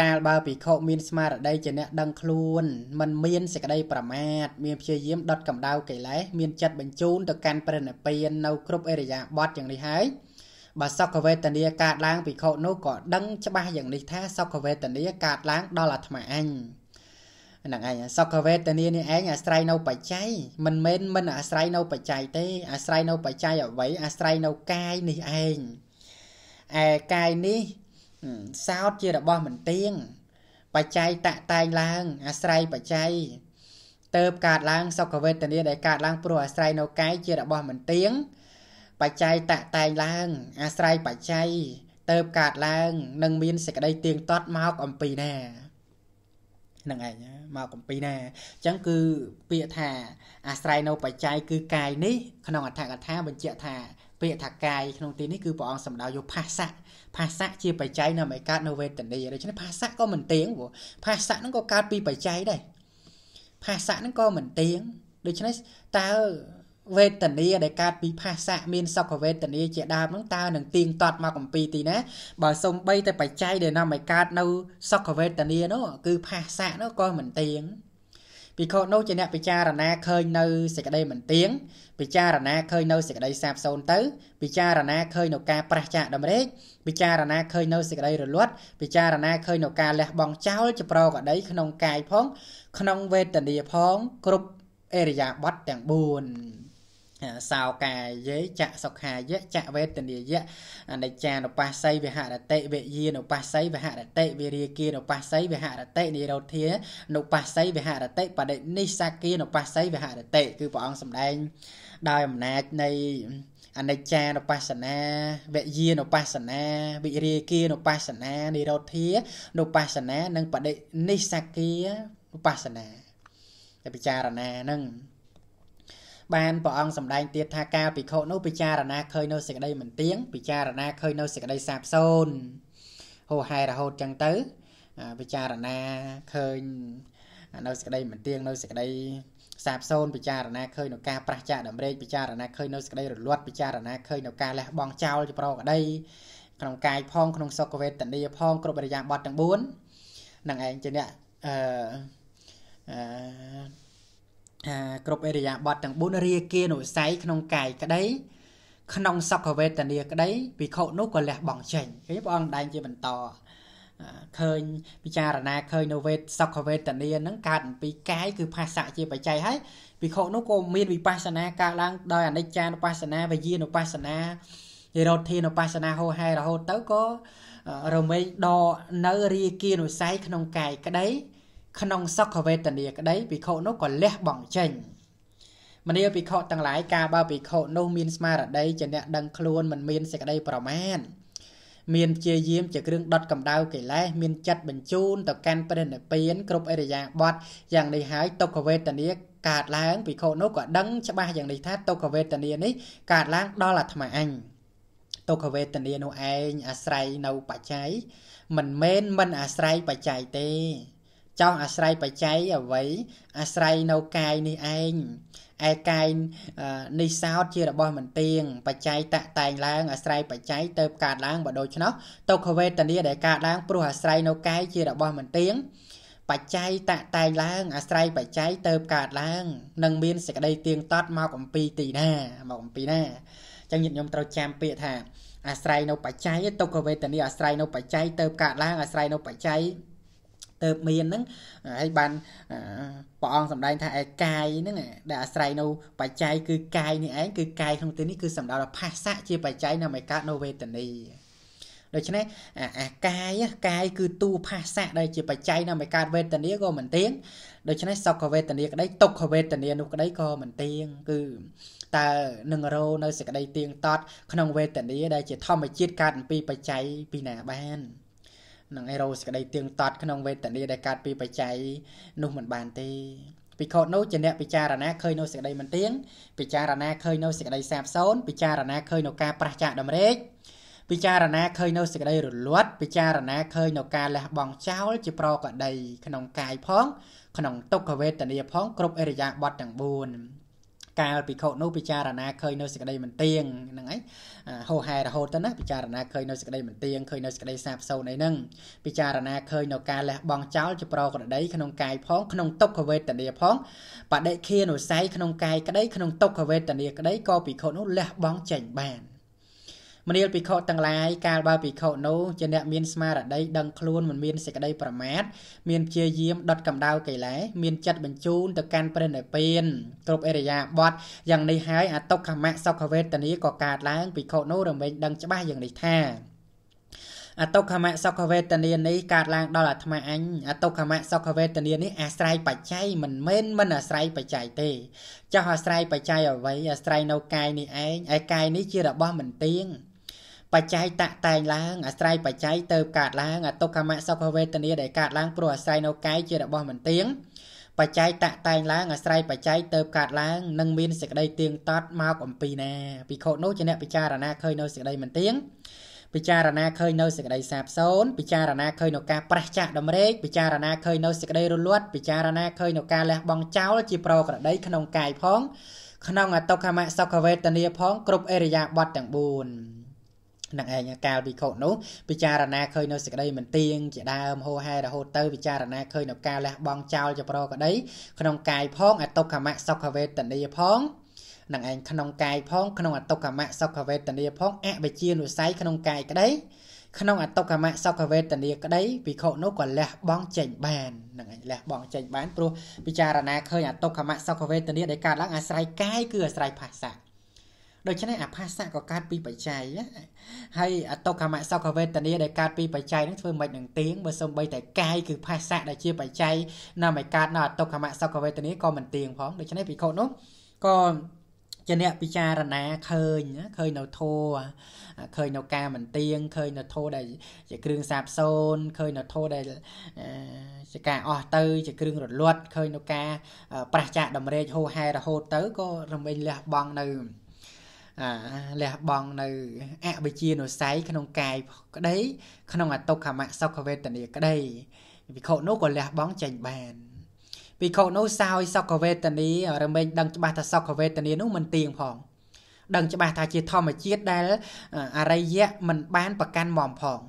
កាលបើភិក្ខុមានស្មារតីជាអ្នកដឹងខ្លួនមិនមានសេចក្តីប្រមាទមានព្យាយាមដុតកម្ដៅកិលេសមានចិត្តបញ្ជូនទៅកាន់ព្រះនិព្វាននៅ គ្រប់អរិយាបថយ៉ាងនេះហើយបើសុខវេទនាកើតឡើងភិក្ខុនោះក៏ដឹងច្បាស់យ៉ាងនេះថាសុខវេទនាកើតឡើងដល់អាត្មាអញហ្នឹងឯងសុខវេទនានេះឯងអាស្រ័យនៅបច្ច័យមិនមែនមិនអាស្រ័យនៅបច្ច័យទេអាស្រ័យនៅបច្ច័យអ្វីអាស្រ័យនៅកាយនេះឯងឯកាយនេះសោតជារបស់មិនទៀងបច្ច័យតាក់តែងឡើងអាស្រ័យបច្ច័យតើបកើតឡើងសុខវេទនាដែលកើតឡើងព្រោះអាស្រ័យនៅកាយជារបស់មិនទៀងបច្ច័យតាក់តែងឡើងអាស្រ័យបច្ច័យទៅកើតឡើងនឹងមានសេចក្តីទៀងទាត់មកអំពីណានឹងឯងមកអំពីណាអញ្ចឹងគឺពាក្យថាអាស្រ័យនៅបច្ច័យគឺកាយនេះក្នុងអត្ថកថាបញ្ជាក់ថាពាក្យថាកាយក្នុងទីនេះគឺព្រះអង្គសំដៅយកភាសៈភាសៈជាបច្ច័យនាំឲ្យកើតនៅវេទនាដូច្នេះភាសៈក៏មិនទៀងព្រោះភាសៈហ្នឹងក៏កើតពីបច្ច័យដែរភាសៈហ្នឹងក៏មិនទៀងដូច្នេះតើវេទនាដែលកើតពីផាសៈមានសុខវេទនាជាដើមហ្នឹងតើនឹងទៀងទាត់មកកម្ពីទីណាបើសំបីតែបច្ច័យដែលនាំឲ្យកើតនៅសុខវេទនានោះគឺផាសៈនោះក៏មិនទៀងភិក្ខុនោះជាអ្នកពិចារណាឃើញនៅសេចក្តីមិនទៀងពិចារណាឃើញនៅសេចក្តីសាបសូន្យទៅពិចារណាឃើញនៅការប្រះចាកដំរេកពិចារណាឃើញនៅសេចក្តីរលត់ពិចារណាឃើញនៅការលះបង់ចោលចប្រកដីក្នុងកាយផង ក្នុងវេទនាផងគ្រប់អេរិយាបថទាំង4សោកាយេចៈសុខាយៈចៈវេទនាយៈអនិច្ចានុបស្សីវិហរតិវិយានុបស្សីវិហរតិវិរិយានុបស្សីវិហរតិនិរោធានុបស្សីវិហរតិបដិនិសាគានុបស្សីវិហរតិគឺព្រះអង្គសម្ដែងដោយអំណាចនៃអនិច្ចានុបស្សនាវិយានុបស្សនាវិរិយានុបស្សនានិរោធានុបស្សនានិងបដិនិសាគានុបស្សនាពិចារណានឹងបានព្រះអង្គសម្ដែងទៀតថាការពិខុនោះពិចារណាឃើញនៅសេចក្តីមិនទៀងពិចារណាឃើញនៅសេចក្តីសាបសូន្យហូហែរហូតចឹងទៅពិចារណាឃើញនៅសេចក្តីមិនទៀងនៅសេចក្តីសាបសូន្យពិចារណាឃើញនៅការប្រះចាកដំរេកពិចារណាឃើញនៅសេចក្តីរលត់ពិចារណាឃើញនៅការលះបង់ចោលប្រកដីក្នុងកាយផងក្នុងសុខវេទនាផងគ្រប់រយៈបត់ទាំង4នឹងឯងជាអ្នកអឺគ្រប់អេរិយាបថទាំង4រាគានុស័យក្នុងកាយក្តីក្នុងសុខវេទនាក្តីភិក្ខុនោះក៏លះបង់ចេញឃើញព្រះអង្គដែងជាបន្តឃើញពិចារណាឃើញនៅវេទសុខវេទនានឹងកើតអំពីកាយគឺភាសៈជាបច្ច័យហើយភិក្ខុនោះក៏មានវិបស្សនាកើតឡើងដោយអនិច្ចានុបស្សនាវយានុបស្សនានិរោធានុបស្សនាហោហែរហូតទៅក៏រមែងដនៅរាគានុស័យក្នុងកាយក្តីក្នុងសុខវេទនាក្តីភិក្ខុនោះក៏លះបង់ចេញមនីភិក្ខុទាំងឡាយការបើភិក្ខុនោះមានស្មារតីជាអ្នកដឹងខ្លួនមិនមានសេចក្តីប្រមាថមានព្យាយាមជាគ្រឿងដុតកម្ដៅកិលេសមានចិត្តបញ្ជូន ទៅកាន់ព្រះនិព្វានគ្រប់អរិយាបទយ៉ាងនេះហើយទុក្ខវេទនាកើតឡើងភិក្ខុនោះក៏ដឹងច្បាស់យ៉ាងនេះថាទុក្ខវេទនានេះកើតឡើងដល់អាត្មាអញទុក្ខវេទនានោះឯងអាស្រ័យនៅបច្ច័យមិនមែនមិនអាស្រ័យបច្ច័យទេចង់អាស្រ័យបច្ច័យអ្វីអាស្រ័យនៅកាយនេះឯងឯកាយនេះសោតជារបស់មិនទៀងបច្ច័យតាក់តែងឡើងអាស្រ័យបច្ច័យទៅកើតឡើងបើដូច្នោះទុក្ខវេទនាដែលកើតឡើងព្រោះអាស្រ័យនៅកាយជារបស់មិនទៀងបច្ច័យតាក់តែងឡើងអាស្រ័យបច្ច័យទៅកើតឡើងនឹងមានសេចក្តីទៀងទាត់មកអំពីទីណា មកអំពីណាចឹងញាតិញោមត្រូវចាំពាក្យថាអាស្រ័យនៅបច្ច័យទុក្ខវេទនាអាស្រ័យនៅបច្ច័យទៅកើតឡើងអាស្រ័យនៅបច្ច័យទៅមានហ្នឹងហើយបានព្រះអង្គសម្ដែងថាឯកាយហ្នឹងដែលអាស្រ័យនៅបច្ច័យគឺកាយនេះឯងគឺកាយក្នុងទីនេះគឺសំដៅដល់ផាសៈជាបច្ច័យនាំឲ្យកើតនៅវេទនីដូច្នេះអាកាយកាយគឺទូផាសៈដែលជាបច្ច័យនាំឲ្យកើតវេទនាក៏មិនទៀងដូច្នេះសុខវេទនាក្តីទុក្ខវេទនានោះក្តីក៏មិនទៀងគឺតើនឹងរោនៅសេចក្តីទៀងតត់ក្នុងវេទនាដែលជាធម្មជាតិកើតពីបច្ច័យពីណាបាន។និងអេរ៉ូសេចក្តីទៀងទាត់ក្នុងវេទនាដែលកើតពីបច្ច័យនោះមិនបានទេភិក្ខុនោះជាអ្នកពិចារណាឃើញនៅសេចក្តីមិនទៀងពិចារណាឃើញនៅសេចក្តីសាបសូន្យពិចារណាឃើញនៅការប្រះចាកដំរេកពិចារណាឃើញនៅសេចក្តីរលត់ ពិចារណាឃើញនៅការលះបង់ចោល ជាប្រកដីក្នុងកាយផងក្នុងទុក្ខវេទនាផង គ្រប់អរិយាបទទាំង4កាលភិក្ខុនោះពិចារណាឃើញនៅសេចក្តីមិនទៀងហ្នឹងឯងហោហែរហូតទៅណាពិចារណាឃើញនៅសេចក្តីមិនទៀងឃើញនៅសេចក្តីសាបសូន្យអីហ្នឹងពិចារណាឃើញនៅការលះបង់ចោលជាប្រក្រតីក្នុងកាយផងក្នុងទុក្ខវេទនាផងបដិឃានុស័យក្នុងកាយក្តីក្នុងទុក្ខវេទនាក្តីក៏ភិក្ខុនោះលះបង់ចេញបានមនាលភិក្ខុទាំងឡាយកាលបើភិក្ខុនោះជាអ្នកមានស្មារតីដឹងខ្លួនមិនមានសេចក្តីប្រមាទមានព្យាយាមដុតកម្ដៅកិលេសមានចិត្តបញ្ជូនទៅកាន់ព្រះនិព្វានគ្រប់អរិយាបទយ៉ាងនេះហើយអតុខមៈសុខវេទនាក៏កើតឡើងភិក្ខុនោះរំលែងដឹងច្បាស់យ៉ាងនេះថាអតុខមៈសុខវេទនានេះកើតឡើងដល់អាត្មាអញអតុខមៈសុខវេទនានេះអាស្រ័យបច្ច័យមិនមែនមិនអាស្រ័យបច្ច័យទេចោះអាស្រ័យបច្ច័យអ្វីអាស្រ័យនៅកាយនេះឯងឯកាយនេះជារបស់មិនទៀងបច្ច័យតាក់តែងឡើងអាស្រ័យបច្ច័យទៅកើតឡើងអតុកមសុខវេទនាដែលកើតឡើងព្រោះអាស្រ័យនៅកាយជារបស់មិនទៀងបច្ច័យតាក់តែងឡើងអាស្រ័យបច្ច័យទៅកើតឡើងនឹងមានសេចក្តីទៀងទាត់មកអំពីណាភិក្ខុនោះជាអ្នកពិចារណាឃើញនៅសេចក្តីមិនទៀងពិចារណាឃើញនៅសេចក្តីសាបសូន្យពិចារណាឃើញនៅការប្រះចាក់ដំរេកពិចារណាឃើញនៅសេចក្តីរលត់ពិចារណាឃើញនៅការលះបង់ចោលជាប្រក្រតីក្នុងកាយផងក្នុងអតុកមសុខវេទនាផង គ្រប់អរិយាបថទាំង4នឹងឯងកាលពីខូតនោះពិចារណាឃើញនៅសេចក្តីមិនទៀងជាដើមហោហែរហូតទៅពិចារណាឃើញនៅការលះបង់ចោលចប្រក្តីក្នុងកាយផងអតុខមៈសុខវេទនីផងនឹងឯងក្នុងកាយផងក្នុងអតុខមៈសុខវេទនីផងអវិជ្ជានុស័យក្នុងកាយក្តីក្នុងអតុកមៈសុខវេទនាក្តីភិក្ខុនោះក៏លះបង់ចេញបាននឹងឯងលះបង់ចេញបានព្រោះពិចារណាឃើញអតុកមៈសុខវេទនាដែលកើតឡើងអាស្រ័យកាយគឺអាស្រ័យភាសាដូច្នេះអភាសៈក៏កើតពីបច្ច័យហើយអតុកម្មសុខវេទនាដែលកើតពីបច្ច័យនឹងធ្វើមិននឹងទៀងបើសូម្បីតែកាយគឺភាសៈដែលជាបច្ច័យនាំឲ្យកើតនៅអតុកម្មសុខវេទនាក៏មិនទៀងផងដូច្នេះភិក្ខុនោះក៏ជាអ្នកពិចារណាឃើញឃើញនៅធោឃើញនៅការមិនទៀងឃើញនៅធោដែលជាគ្រឿងសាបសូនឃើញនៅធោដែលជាការអស់ទៅជាគ្រឿងរលត់ឃើញនៅការប្រះចាកតម្រេចហូហែរហូតទៅក៏រំលែងលះបង់នៅអាលះបង់នៅអវិជ្ជានុស័យក្នុងកាយក្តីក្នុងអតុខមសុខវេទនាក្តីភិក្ខុនោះក៏លះបង់ចេញបានភិក្ខុនោះសោយសុខវេទនារមែងដឹងច្បាស់ថាសុខវេទនានោះមិនទៀងផងដឹងច្បាស់ថាជាធម្មជាតិដែលអរិយៈមិនបានប្រកាន់មមផង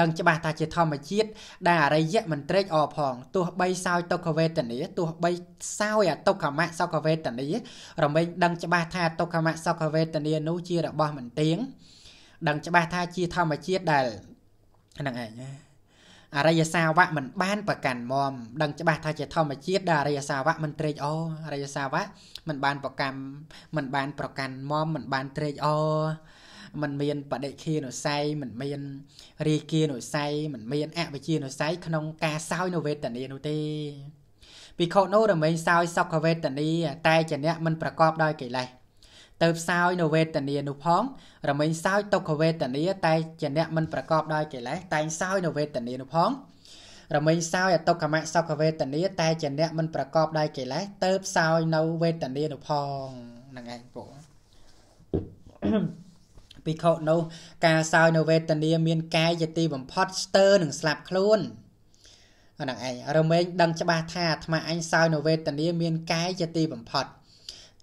ដឹងច្បាស់ថាជាធម្មជាតិដែលអរិយៈមិនត្រេកអរផងទោះបីសោយទុក្ខវេទនាទោះបីសោយអទុក្ខមសុខវេទនារមែងដឹងច្បាស់ថាទុក្ខមសុខវេទនានោះជារបស់មិនទៀងដឹងច្បាស់ថាជាធម្មជាតិដែលហ្នឹងឯងអរិយសាវកមិនបានប្រកាន់មមដឹងច្បាស់ថាជាធម្មជាតិដែលអរិយសាវកមិនត្រេកអរអរិយសាវកមិនបានប្រកម្មមិនបានប្រកាន់មមមិនបានត្រេកអរมันមានបដិឃានុស័យមិនមានរាគានុស័យមិនមានអវិជ្ជានុស័យក្នុងការសោយនៅវេទនានោះទេភិក្ខុនោះរមែងសោយសុខវេទនាតែជាអ្នកមិនប្រកបដោយកិលេសទៅផ្សោយនៅវេទនានោះផងរមែងសោយទុក្ខវេទនាតែជាអ្នកមិនប្រកបដោយកិលេសតែងសោយនៅវេទនានោះផងរមែងសោយអតុកម្មសុខវេទនាតែជាអ្នកមិនប្រកបដោយកិលេសទៅផ្សោយនៅវេទនានោះផងហ្នឹងឯងពូ Ahem. ភិក្ខុនោះការសោយនៅវេទនាមានកាយជាទីបំផុតស្ទើរនឹងស្លាប់ខ្លួនអានឹងឯងរមែងដឹងច្បាស់ថាអាត្មាអញសោយនៅវេទនាមានកាយជាទីបំផុត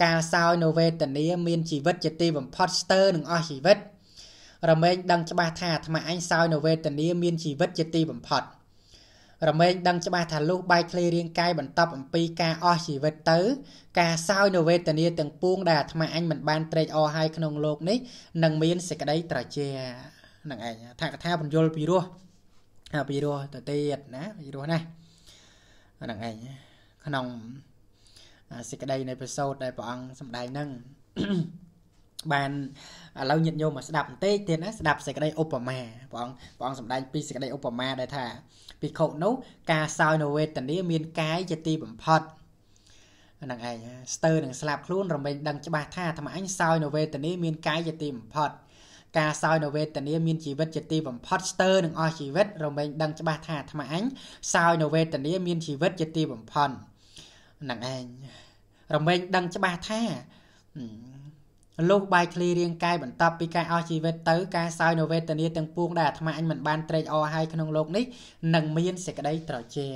ការសោយនៅវេទនាមាន ជីវិតជាទីបំផុតស្ទើរនឹងអស់ជីវិត រមែងដឹងច្បាស់ថាអាត្មាអញសោយនៅវេទនាមានជីវិតជាទីបំផុតរមែងដឹងច្បាស់ថាលុះបែកធ្លាយរាងកាយបន្ទាប់អំពីការអស់ជីវិតទៅការសោយនូវវេទនាទាំងពួងដែលអាត្មាអញមិនបានត្រេកអរហើយក្នុងโลกនេះនឹងមានសេចក្តីត្រជានឹងឯងថាកថាបញ្យលពីរោះពីរោះទៅទៀតណាពីរោះណានឹងឯងក្នុងសេចក្តីនៃប្រសូតដែលព្រះអង្គសម្ដែងនឹងបានឥឡូវញាតិញោមមកស្ដាប់បន្តិចទៀតណាស្ដាប់សេចក្តីឧបមាព្រះអង្គព្រះអង្គសម្ដែងពីសេចក្តីឧបមាដែលថាភិក្ខុនោះការសោយនៅវេទនាមាន កាយជាទីបំផុតហ្នឹងឯងស្ទើរនឹងស្លាប់ខ្លួនរំលែងដឹងច្បាស់ថាអាត្មាអញសោយនៅវេទនាមានកាយជាទីបំផុតការសោយនៅវេទនាមានជីវិតជាទីបំផុតស្ទើរនឹងអស់ជីវិតរំលែងដឹងច្បាស់ថាអាត្មាអញសោយនៅវេទនាមានជីវិតជាទីបំផុតហ្នឹងឯងរំលែងដឹងច្បាស់ថាលុះបាយឃ្លីរាងកាយបន្ទាប់ពីការអស់ជីវិតទៅ ការសោយនៅវេទនាទាំងពួងដែលអាត្មាអញមិនបានត្រេកអរហើយក្នុងលោកនេះនឹងមានសេចក្តីត្រជា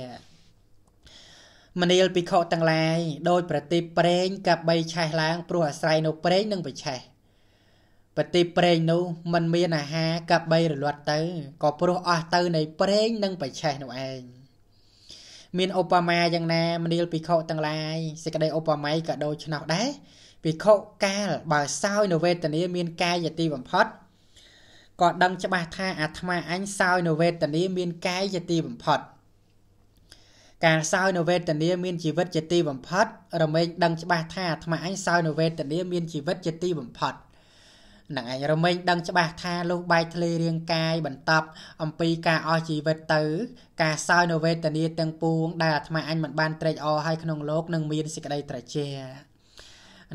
មនាលភិក្ខុទាំងឡាយដោយប្រតិប្រេងកបីឆេះឡើងព្រោះអាស្រ័យនៅប្រេងនិងបិឆេះប្រតិប្រេងនោះมันមានអាហារកបីរលត់ទៅ ក៏ព្រោះអស់ទៅនៃប្រេងនិងបិឆេះនោះឯងមានឧបមាយ៉ាងណា មនាលភិក្ខុទាំងឡាយសេចក្តីឧបមាក៏ដូចឆ្នោះដែរភិក្ខុកាលបើសោយនៅវេទនាមានកាយយទីបំផុតក៏ដឹងច្បាស់ថាអាត្មាអញសោយនៅវេទនាមានកាយយទីបំផុត ការសោយនៅវេទនាមានជីវិតជាទីបំផុតរមែងដឹងច្បាស់ថាអាត្មាអញសោយនៅវេទនាមានជីវិតជាទីបំផុតនឹងឯងរមែងដឹងច្បាស់ថាលុះបែកធ្លាយរាងកាយបន្ទាប់អំពីការអស់ជីវិតទៅការសោយនៅវេទនាទាំងពួងដែលអាត្មាអញមិនបានត្រេកអរហើយក្នុងលោកនឹងមានសេចក្តីត្រជាក់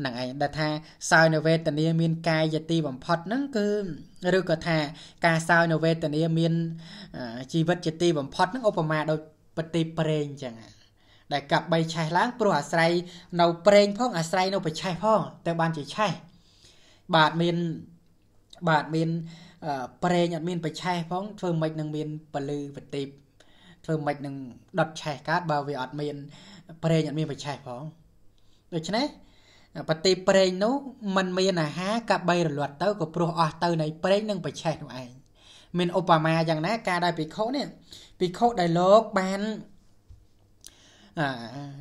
ហ្នឹងឯងដែលថាសោយនៅវេទនាមានកាយយទីបំផុតហ្នឹងគឺឬក៏ថាការសោយនៅវេទនាមាន ជីវិតយទីបំផុតហ្នឹងឧបមាដូចប្រតិប្រេងអញ្ចឹងដែលកាប់3ឆេះឡើងព្រោះអាស្រ័យនៅប្រេងផង អាស្រ័យនៅប្រឆេះផងទៅបានជាឆេះបាទមានបាទមាន ប្រេងអត់មានប្រឆេះផងធ្វើមិននឹងមានពលឺប្រតិបធ្វើមិននឹងដុតឆេះកើតបើវាអត់មានប្រេងអត់មានប្រឆេះផងដូច្នេះប្រទីប្រេងនោះมันមាន អាហារកាបីរលត់ទៅក៏ព្រោះអស់ទៅ នៃប្រេងនិងបច្ឆេះនោះឯងមានឧបមាយ៉ាងណាការដែលភិក្ខុនេះភិក្ខុដែលលោកបាន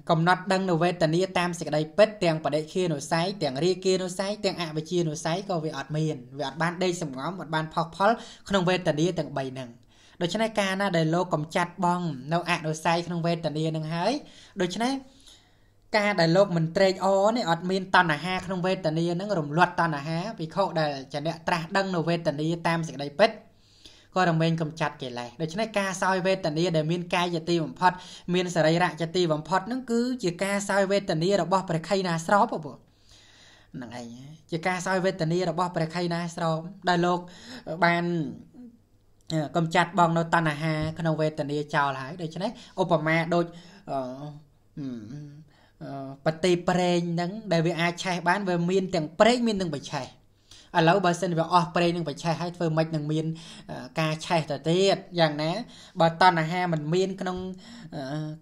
កំណត់ដឹងនៅវេទនាតាមសេចក្តីពិតទាំងបដិឃានុស័យទាំងរាគានុស័យទាំងអវិជ្ជានុស័យក៏វាអត់មានវាអត់បានដេកសំងំអត់បានផុសផល ក្នុងវេទនាទាំង3ហ្នឹងដូច្នេះការណាដែលលោកកំចាត់បង នៅអនុស័យក្នុងវេទនានឹងហើយដូច្នេះការដែលលោកមិនត្រេកអរនេះអត់មានតណ្ហាក្នុងវេទនានឹងរំលត់តណ្ហាភិក្ខុដែលជាអ្នកត្រាស់ដឹងនៅវេទនាតាមសេចក្តីពិតក៏រមែងកំចាត់កិលេសដូច្នេះការសោយវេទនាដែលមានកាយយទីបំផុត មានសរីរៈយទីបំផុតនឹងគឺជាការសោយវេទនារបស់ព្រះខៃណាស្រោបពុទ្ធនឹងឯងជាការសោយវេទនារបស់ព្រះខៃណាស្រោបដែលលោកបានកំចាត់បងនៅតណ្ហា ក្នុងវេទនាចោលហើយដូច្នេះឧបមាដូចអឺបតីប្រេងហ្នឹងដែលវាអាចឆេះបានវាមានទាំងប្រេងមានទាំងបិឆេះឥឡូវបើសិនវាអស់ប្រេងនឹងបិឆេះហើយធ្វើម៉េចនឹងមាន ការឆេះទៅទៀតយ៉ាងណាបើតណ្ហាมันមាន ក្នុង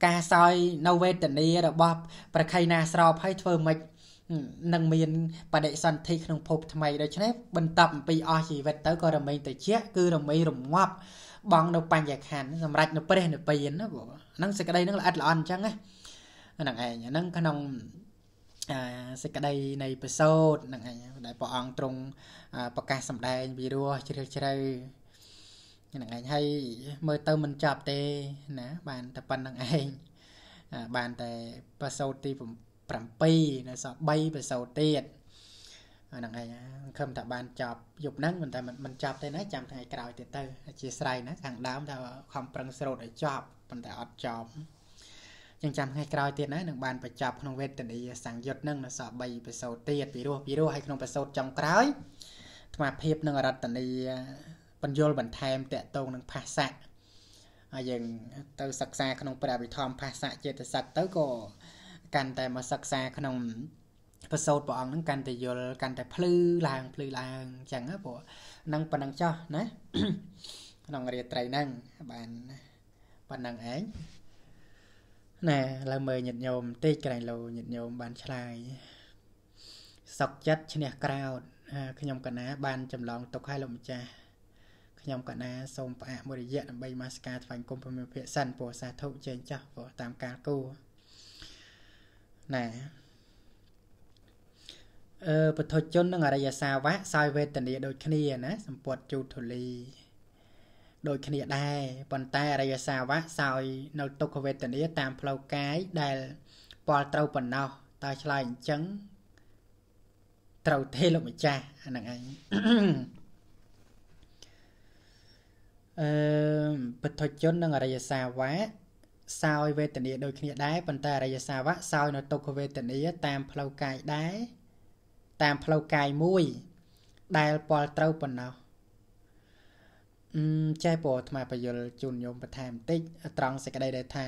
ការសោយនៅវេទនារបស់ប្រខៃណាស្របហើយធ្វើម៉េចនឹងមានបដិសន្ធិក្នុងភពថ្មីដូច្នេះបន្តអំពីអស់ជីវិតទៅក៏រមែងតិចគឺរមែងរងាប់បងនៅបញ្ញខណ្ឌសម្រាប់នៅព្រះនិព្វានណាបងហ្នឹងសេចក្តីហ្នឹងល្អិតល្អន់អញ្ចឹងណាហ្នឹងឯងអាហ្នឹងក្នុងអាសេចក្តីនៃប្រសូតហ្នឹងឯងដែលព្រះអង្គទ្រង់ប្រកាសសម្ដែងវិរោះជ្រាលជ្រៅហ្នឹងឯងហើយមើលទៅមិនចប់ទេណាបានតែប៉ុណ្្នឹងឯងបានតែប្រសូតទី7នៅសល់3ប្រសូតទៀតហ្នឹងហើយខឹមថាបានចប់យប់ហ្នឹងមិនតែមិនចប់ទេណាចាំថ្ងៃក្រោយទៀតទៅអធិស្ស្រ័យណាខាងដើមថាខំប្រឹងស្រូតឲ្យចប់ប៉ុន្តែអត់ចប់ចឹងចាំថ្ងៃក្រោយទៀតណានឹងបានបញ្ចប់ក្នុងវេទនីសង្យុត្តនឹងនៅសល់3បេសូតទៀតពីរោះពីរោះហើយក្នុងបេសូតចុងក្រោយអាមាភិបនឹងរតនីបញ្យលបន្ថែមតកតងនឹងភាសាហើយយើង ទៅសិក្សា ក្នុងព្រះវិធម្មភាសាចេតសិកទៅក៏កាន់តែមកសិក្សាក្នុងបសោតព្រះអង្គនឹងកាន់តែយល់កាន់តែភ្លឺឡើងភ្លឺឡើងអញ្ចឹងព្រោះនឹងប៉ុណ្ណឹងចោះណាក្នុងរាត្រីហ្នឹងបានប៉ុណ្ណឹងឯងណែឡើងមើលញាតញោមបន្តិចក្រែងលោញាតញោមបានឆ្លើយសក់ចិត្តឈ្នះក្រោតខ្ញុំកណាបានចម្លង ទុកឲ្យលោកម្ចាស់ខ្ញុំកណាសូមផ្អាកមួយរយៈដើម្បីមកស្ការថ្វាយគុំពមភិសិនពោសាធុជើងចាស់ពោតាមការគូណែអឺពធជននិងអរិយសាវៈសាយវេទនីដូចគ្នាណាសម្ពត់ជូតធូលីដូចគ្នាដែរប៉ុន្តែអរិយសាវៈសោយនៅទុក្ខវេទនា តាម ផ្លូវកាយដែលពលត្រូវប៉ុណ្ណោះតើឆ្លើយអញ្ចឹងត្រូវទេលោកម្ចាស់អាហ្នឹងឯងអឺបុថុជននិងអរិយសាវៈសោយវេទនាដូចគ្នាដែរប៉ុន្តែអរិយសាវៈសោយនៅទុក្ខវេទនា តាម ផ្លូវកាយដែរតាមផ្លូវកាយមួយ ដែលពលត្រូវប៉ុណ្ណោះចែពោអាត្មាបយលជូនញោមបន្ថែមបន្តិចត្រង់សេចក្តីដែលថា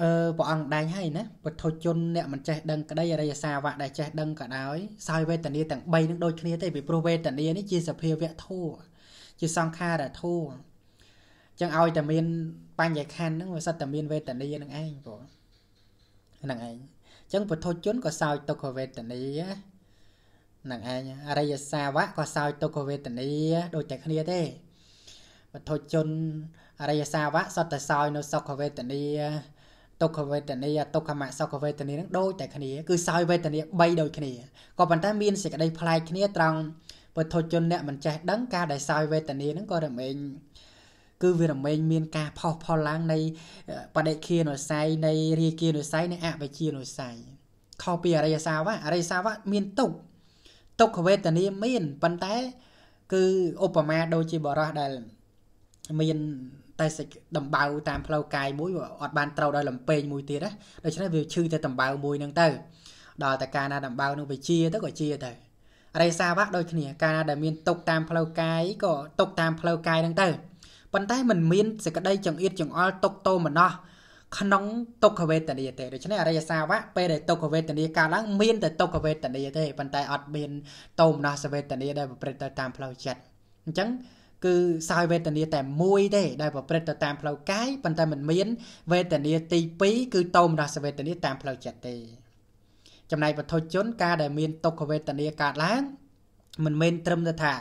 អឺព្រះអង្គដែងហើយណាពុទ្ធជនអ្នកមិនចេះដឹងក្តីអរិយសាវកដែលចេះដឹងក៏ដោយសោយវេទនាទាំង3នឹងដូចគ្នាទេពីព្រោះវេទនានេះជាសភាវៈធัวជាសង្ខារធัวចឹងឲ្យតែមានបញ្ញខណ្ឌហ្នឹងវាសិតតែមានវេទនានឹងឯងព្រោះហ្នឹងឯងចឹងពុទ្ធជនក៏សោយទុក្ខវេទនានឹងឯងអរិយសាវៈក៏សោយទុក្ខវេទនាដូចតែគ្នាទេវត្ថុជនអរិយសាវៈសតតែសោយនៅសុខវេទនាទុក្ខវេទនាទុក្ខមសុខវេទនានឹងដូចតែគ្នាគឺសោយវេទនា3ដូចគ្នាក៏ប៉ុន្តែមានសេចក្តីប្លែកគ្នាត្រង់វត្ថុជនអ្នកមិនចេះដឹងការដែលសោយវេទនានឹងក៏រមែងគឺវារមែងមានការផុសផុលឡើងនៃបដិគានុស័យនៃរាគានុស័យនៃអវិជ្ជានុស័យខុសពីអរិយសាវៈអរិយសាវៈមានទុក្ខទុក្ខវេទនាមានប៉ុន្តែគឺឧបមាដូចជាបរោះដែលមានតែសេចដំបៅតាម ផ្លូវកាយមួយអត់បានត្រូវដោយលំពេងមួយទៀតណាដូច្នេះវាឈឺតែដំបៅមួយហ្នឹងទៅដល់តែកាលណាដំបៅនឹងវាជាទៅក៏ជាទៅរេសាវៈដូចគ្នាកាលណាដែលមានទុកតាមផ្លូវកាយក៏ទុកតាមផ្លូវកាយហ្នឹងទៅប៉ុន្តែมันមានសេចក្តីចង្អៀតចង្អល់ទុកតោមណោះក្នុងទុក្ខវេទនាទេដូច្នេះអរិយសាវៈពេលដែលទុក្ខវេទនាកើតឡើងមានតែទុក្ខវេទនាទេប៉ុន្តែអត់មានតោមនស្សវេទនាដែលប្រព្រឹត្តទៅតាម ផ្លូវចិត្តអញ្ចឹងគឺសោយវេទនាតែមួយទេដែលប្រព្រឹត្តទៅតាមផ្លូវកាយប៉ុន្តែมันមានវេទនាទី2គឺតោមនស្សវេទនាតាមផ្លូវចិត្តទេចំណែកបទជន ការដែលមានទុក្ខវេទនាកើតឡើង មិនមែនត្រឹមតែថា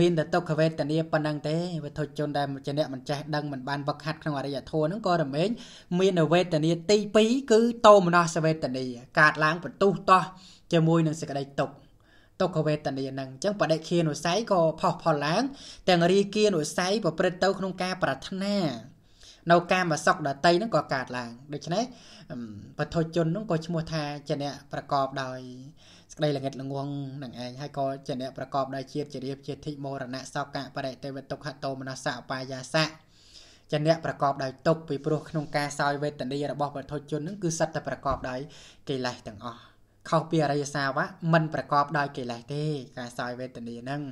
មានតែទុក្ខវេទនាប៉ុណ្ណឹងទេវិធុជនដែលជាអ្នកមិនចេះដឹងមិនបានវឹកហាត់ក្នុងអរិយធម៌ហ្នឹងក៏រមែងមានវេទនា ទី2គឺតោមនស្សវេទនា កាត់ឡើងបន្ទុះតោះជាមួយនឹងសេចក្តីទុក្ខទុក្ខវេទនានឹងអញ្ចឹងបដិឃានុស័យក៏ផុសផុលឡើង ទាំងរីគានុស័យប្រព្រឹត្តទៅ ក្នុងការ ប្រាថ្នានៅកាមសុខដតីនឹងក៏កើតឡើងដូច្នេះពធជននឹងក៏ឈ្មោះថាជាអ្នកប្រកបដោយក្តីល្ងិតល្ងងនឹងឯងហើយក៏ជាអ្នកប្រកបដោយជាតិជារៀបជាធិមរណៈសោកៈបរិទេវទុក្ខតោមនស្សៈអបាយាសៈជាអ្នកប្រកបដោយទុក្ខពីព្រោះក្នុងការសោយវេទនីរបស់បុថុជននឹងគឺសិតតែប្រកបដោយកិលេសទាំងអស់ខុសពីអរិយសាវៈមិនប្រកបដោយកិលេសទេ ការសោយវេទនីហ្នឹងអ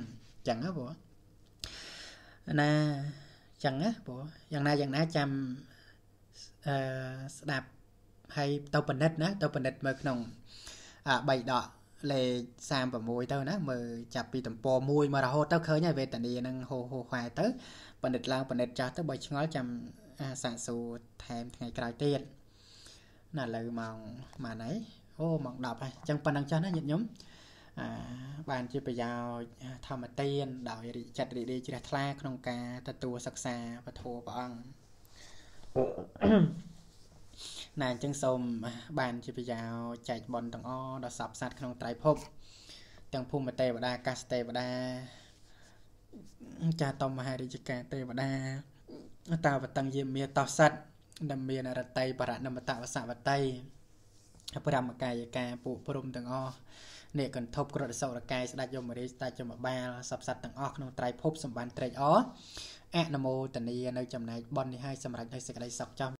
ញ្ចឹងណាបងណាអញ្ចឹងណាបងយ៉ាងណាយ៉ាងណាចាំអឺស្ដាប់ហើយទៅពិនិត្យណាទៅពិនិត្យមើលក្នុង3ដកលេខ36ទៅ ណាមើលចាប់ពីទំព័រ1មករហូតទៅឃើញហើយវេទនានឹងហូហូខ្វែទៅបណ្ឌិតឡើងបណ្ឌិតចាស់ទៅបើឆ្ងល់ចាំអាសាសួរថែមថ្ងៃក្រោយទៀតណាឥឡូវម៉ោងម៉ាណៃអូម៉ោង10ហើយអញ្ចឹងប៉ុណ្ណឹងចាស់ណាញាតិញោមអាបានជាប្រយោជន៍ធម្មទាន ដោយចាត់រីករាយជ្រះថ្លាក្នុងការទទួលសិក្សាពធព្រះអង្គណាអញ្ចឹងសូមបានជាប្រយោចែកបនទាំងអដល់សពសัตว์ក្នុងត្រៃភពទាំងភូមិទេវតាកាសទេវតាចាតមមហារាជការទេវតាតាវតੰយាមាតោសัตว์ដែលមានរតី បរណមតវសវតីប្រមកាយកាពួកព្រំទាំងអស់អ្នកកន្ធពក្រតសរកាយស្ដេចយមរាជស្ដេចយមបាលសពសัตว์ទាំងអស់ក្នុងត្រៃភពសម្បានត្រេកអអនុមោទនីនៅចំណែកបននេះឲ្យសម្រេចដោយសេចក្តីសុខចំ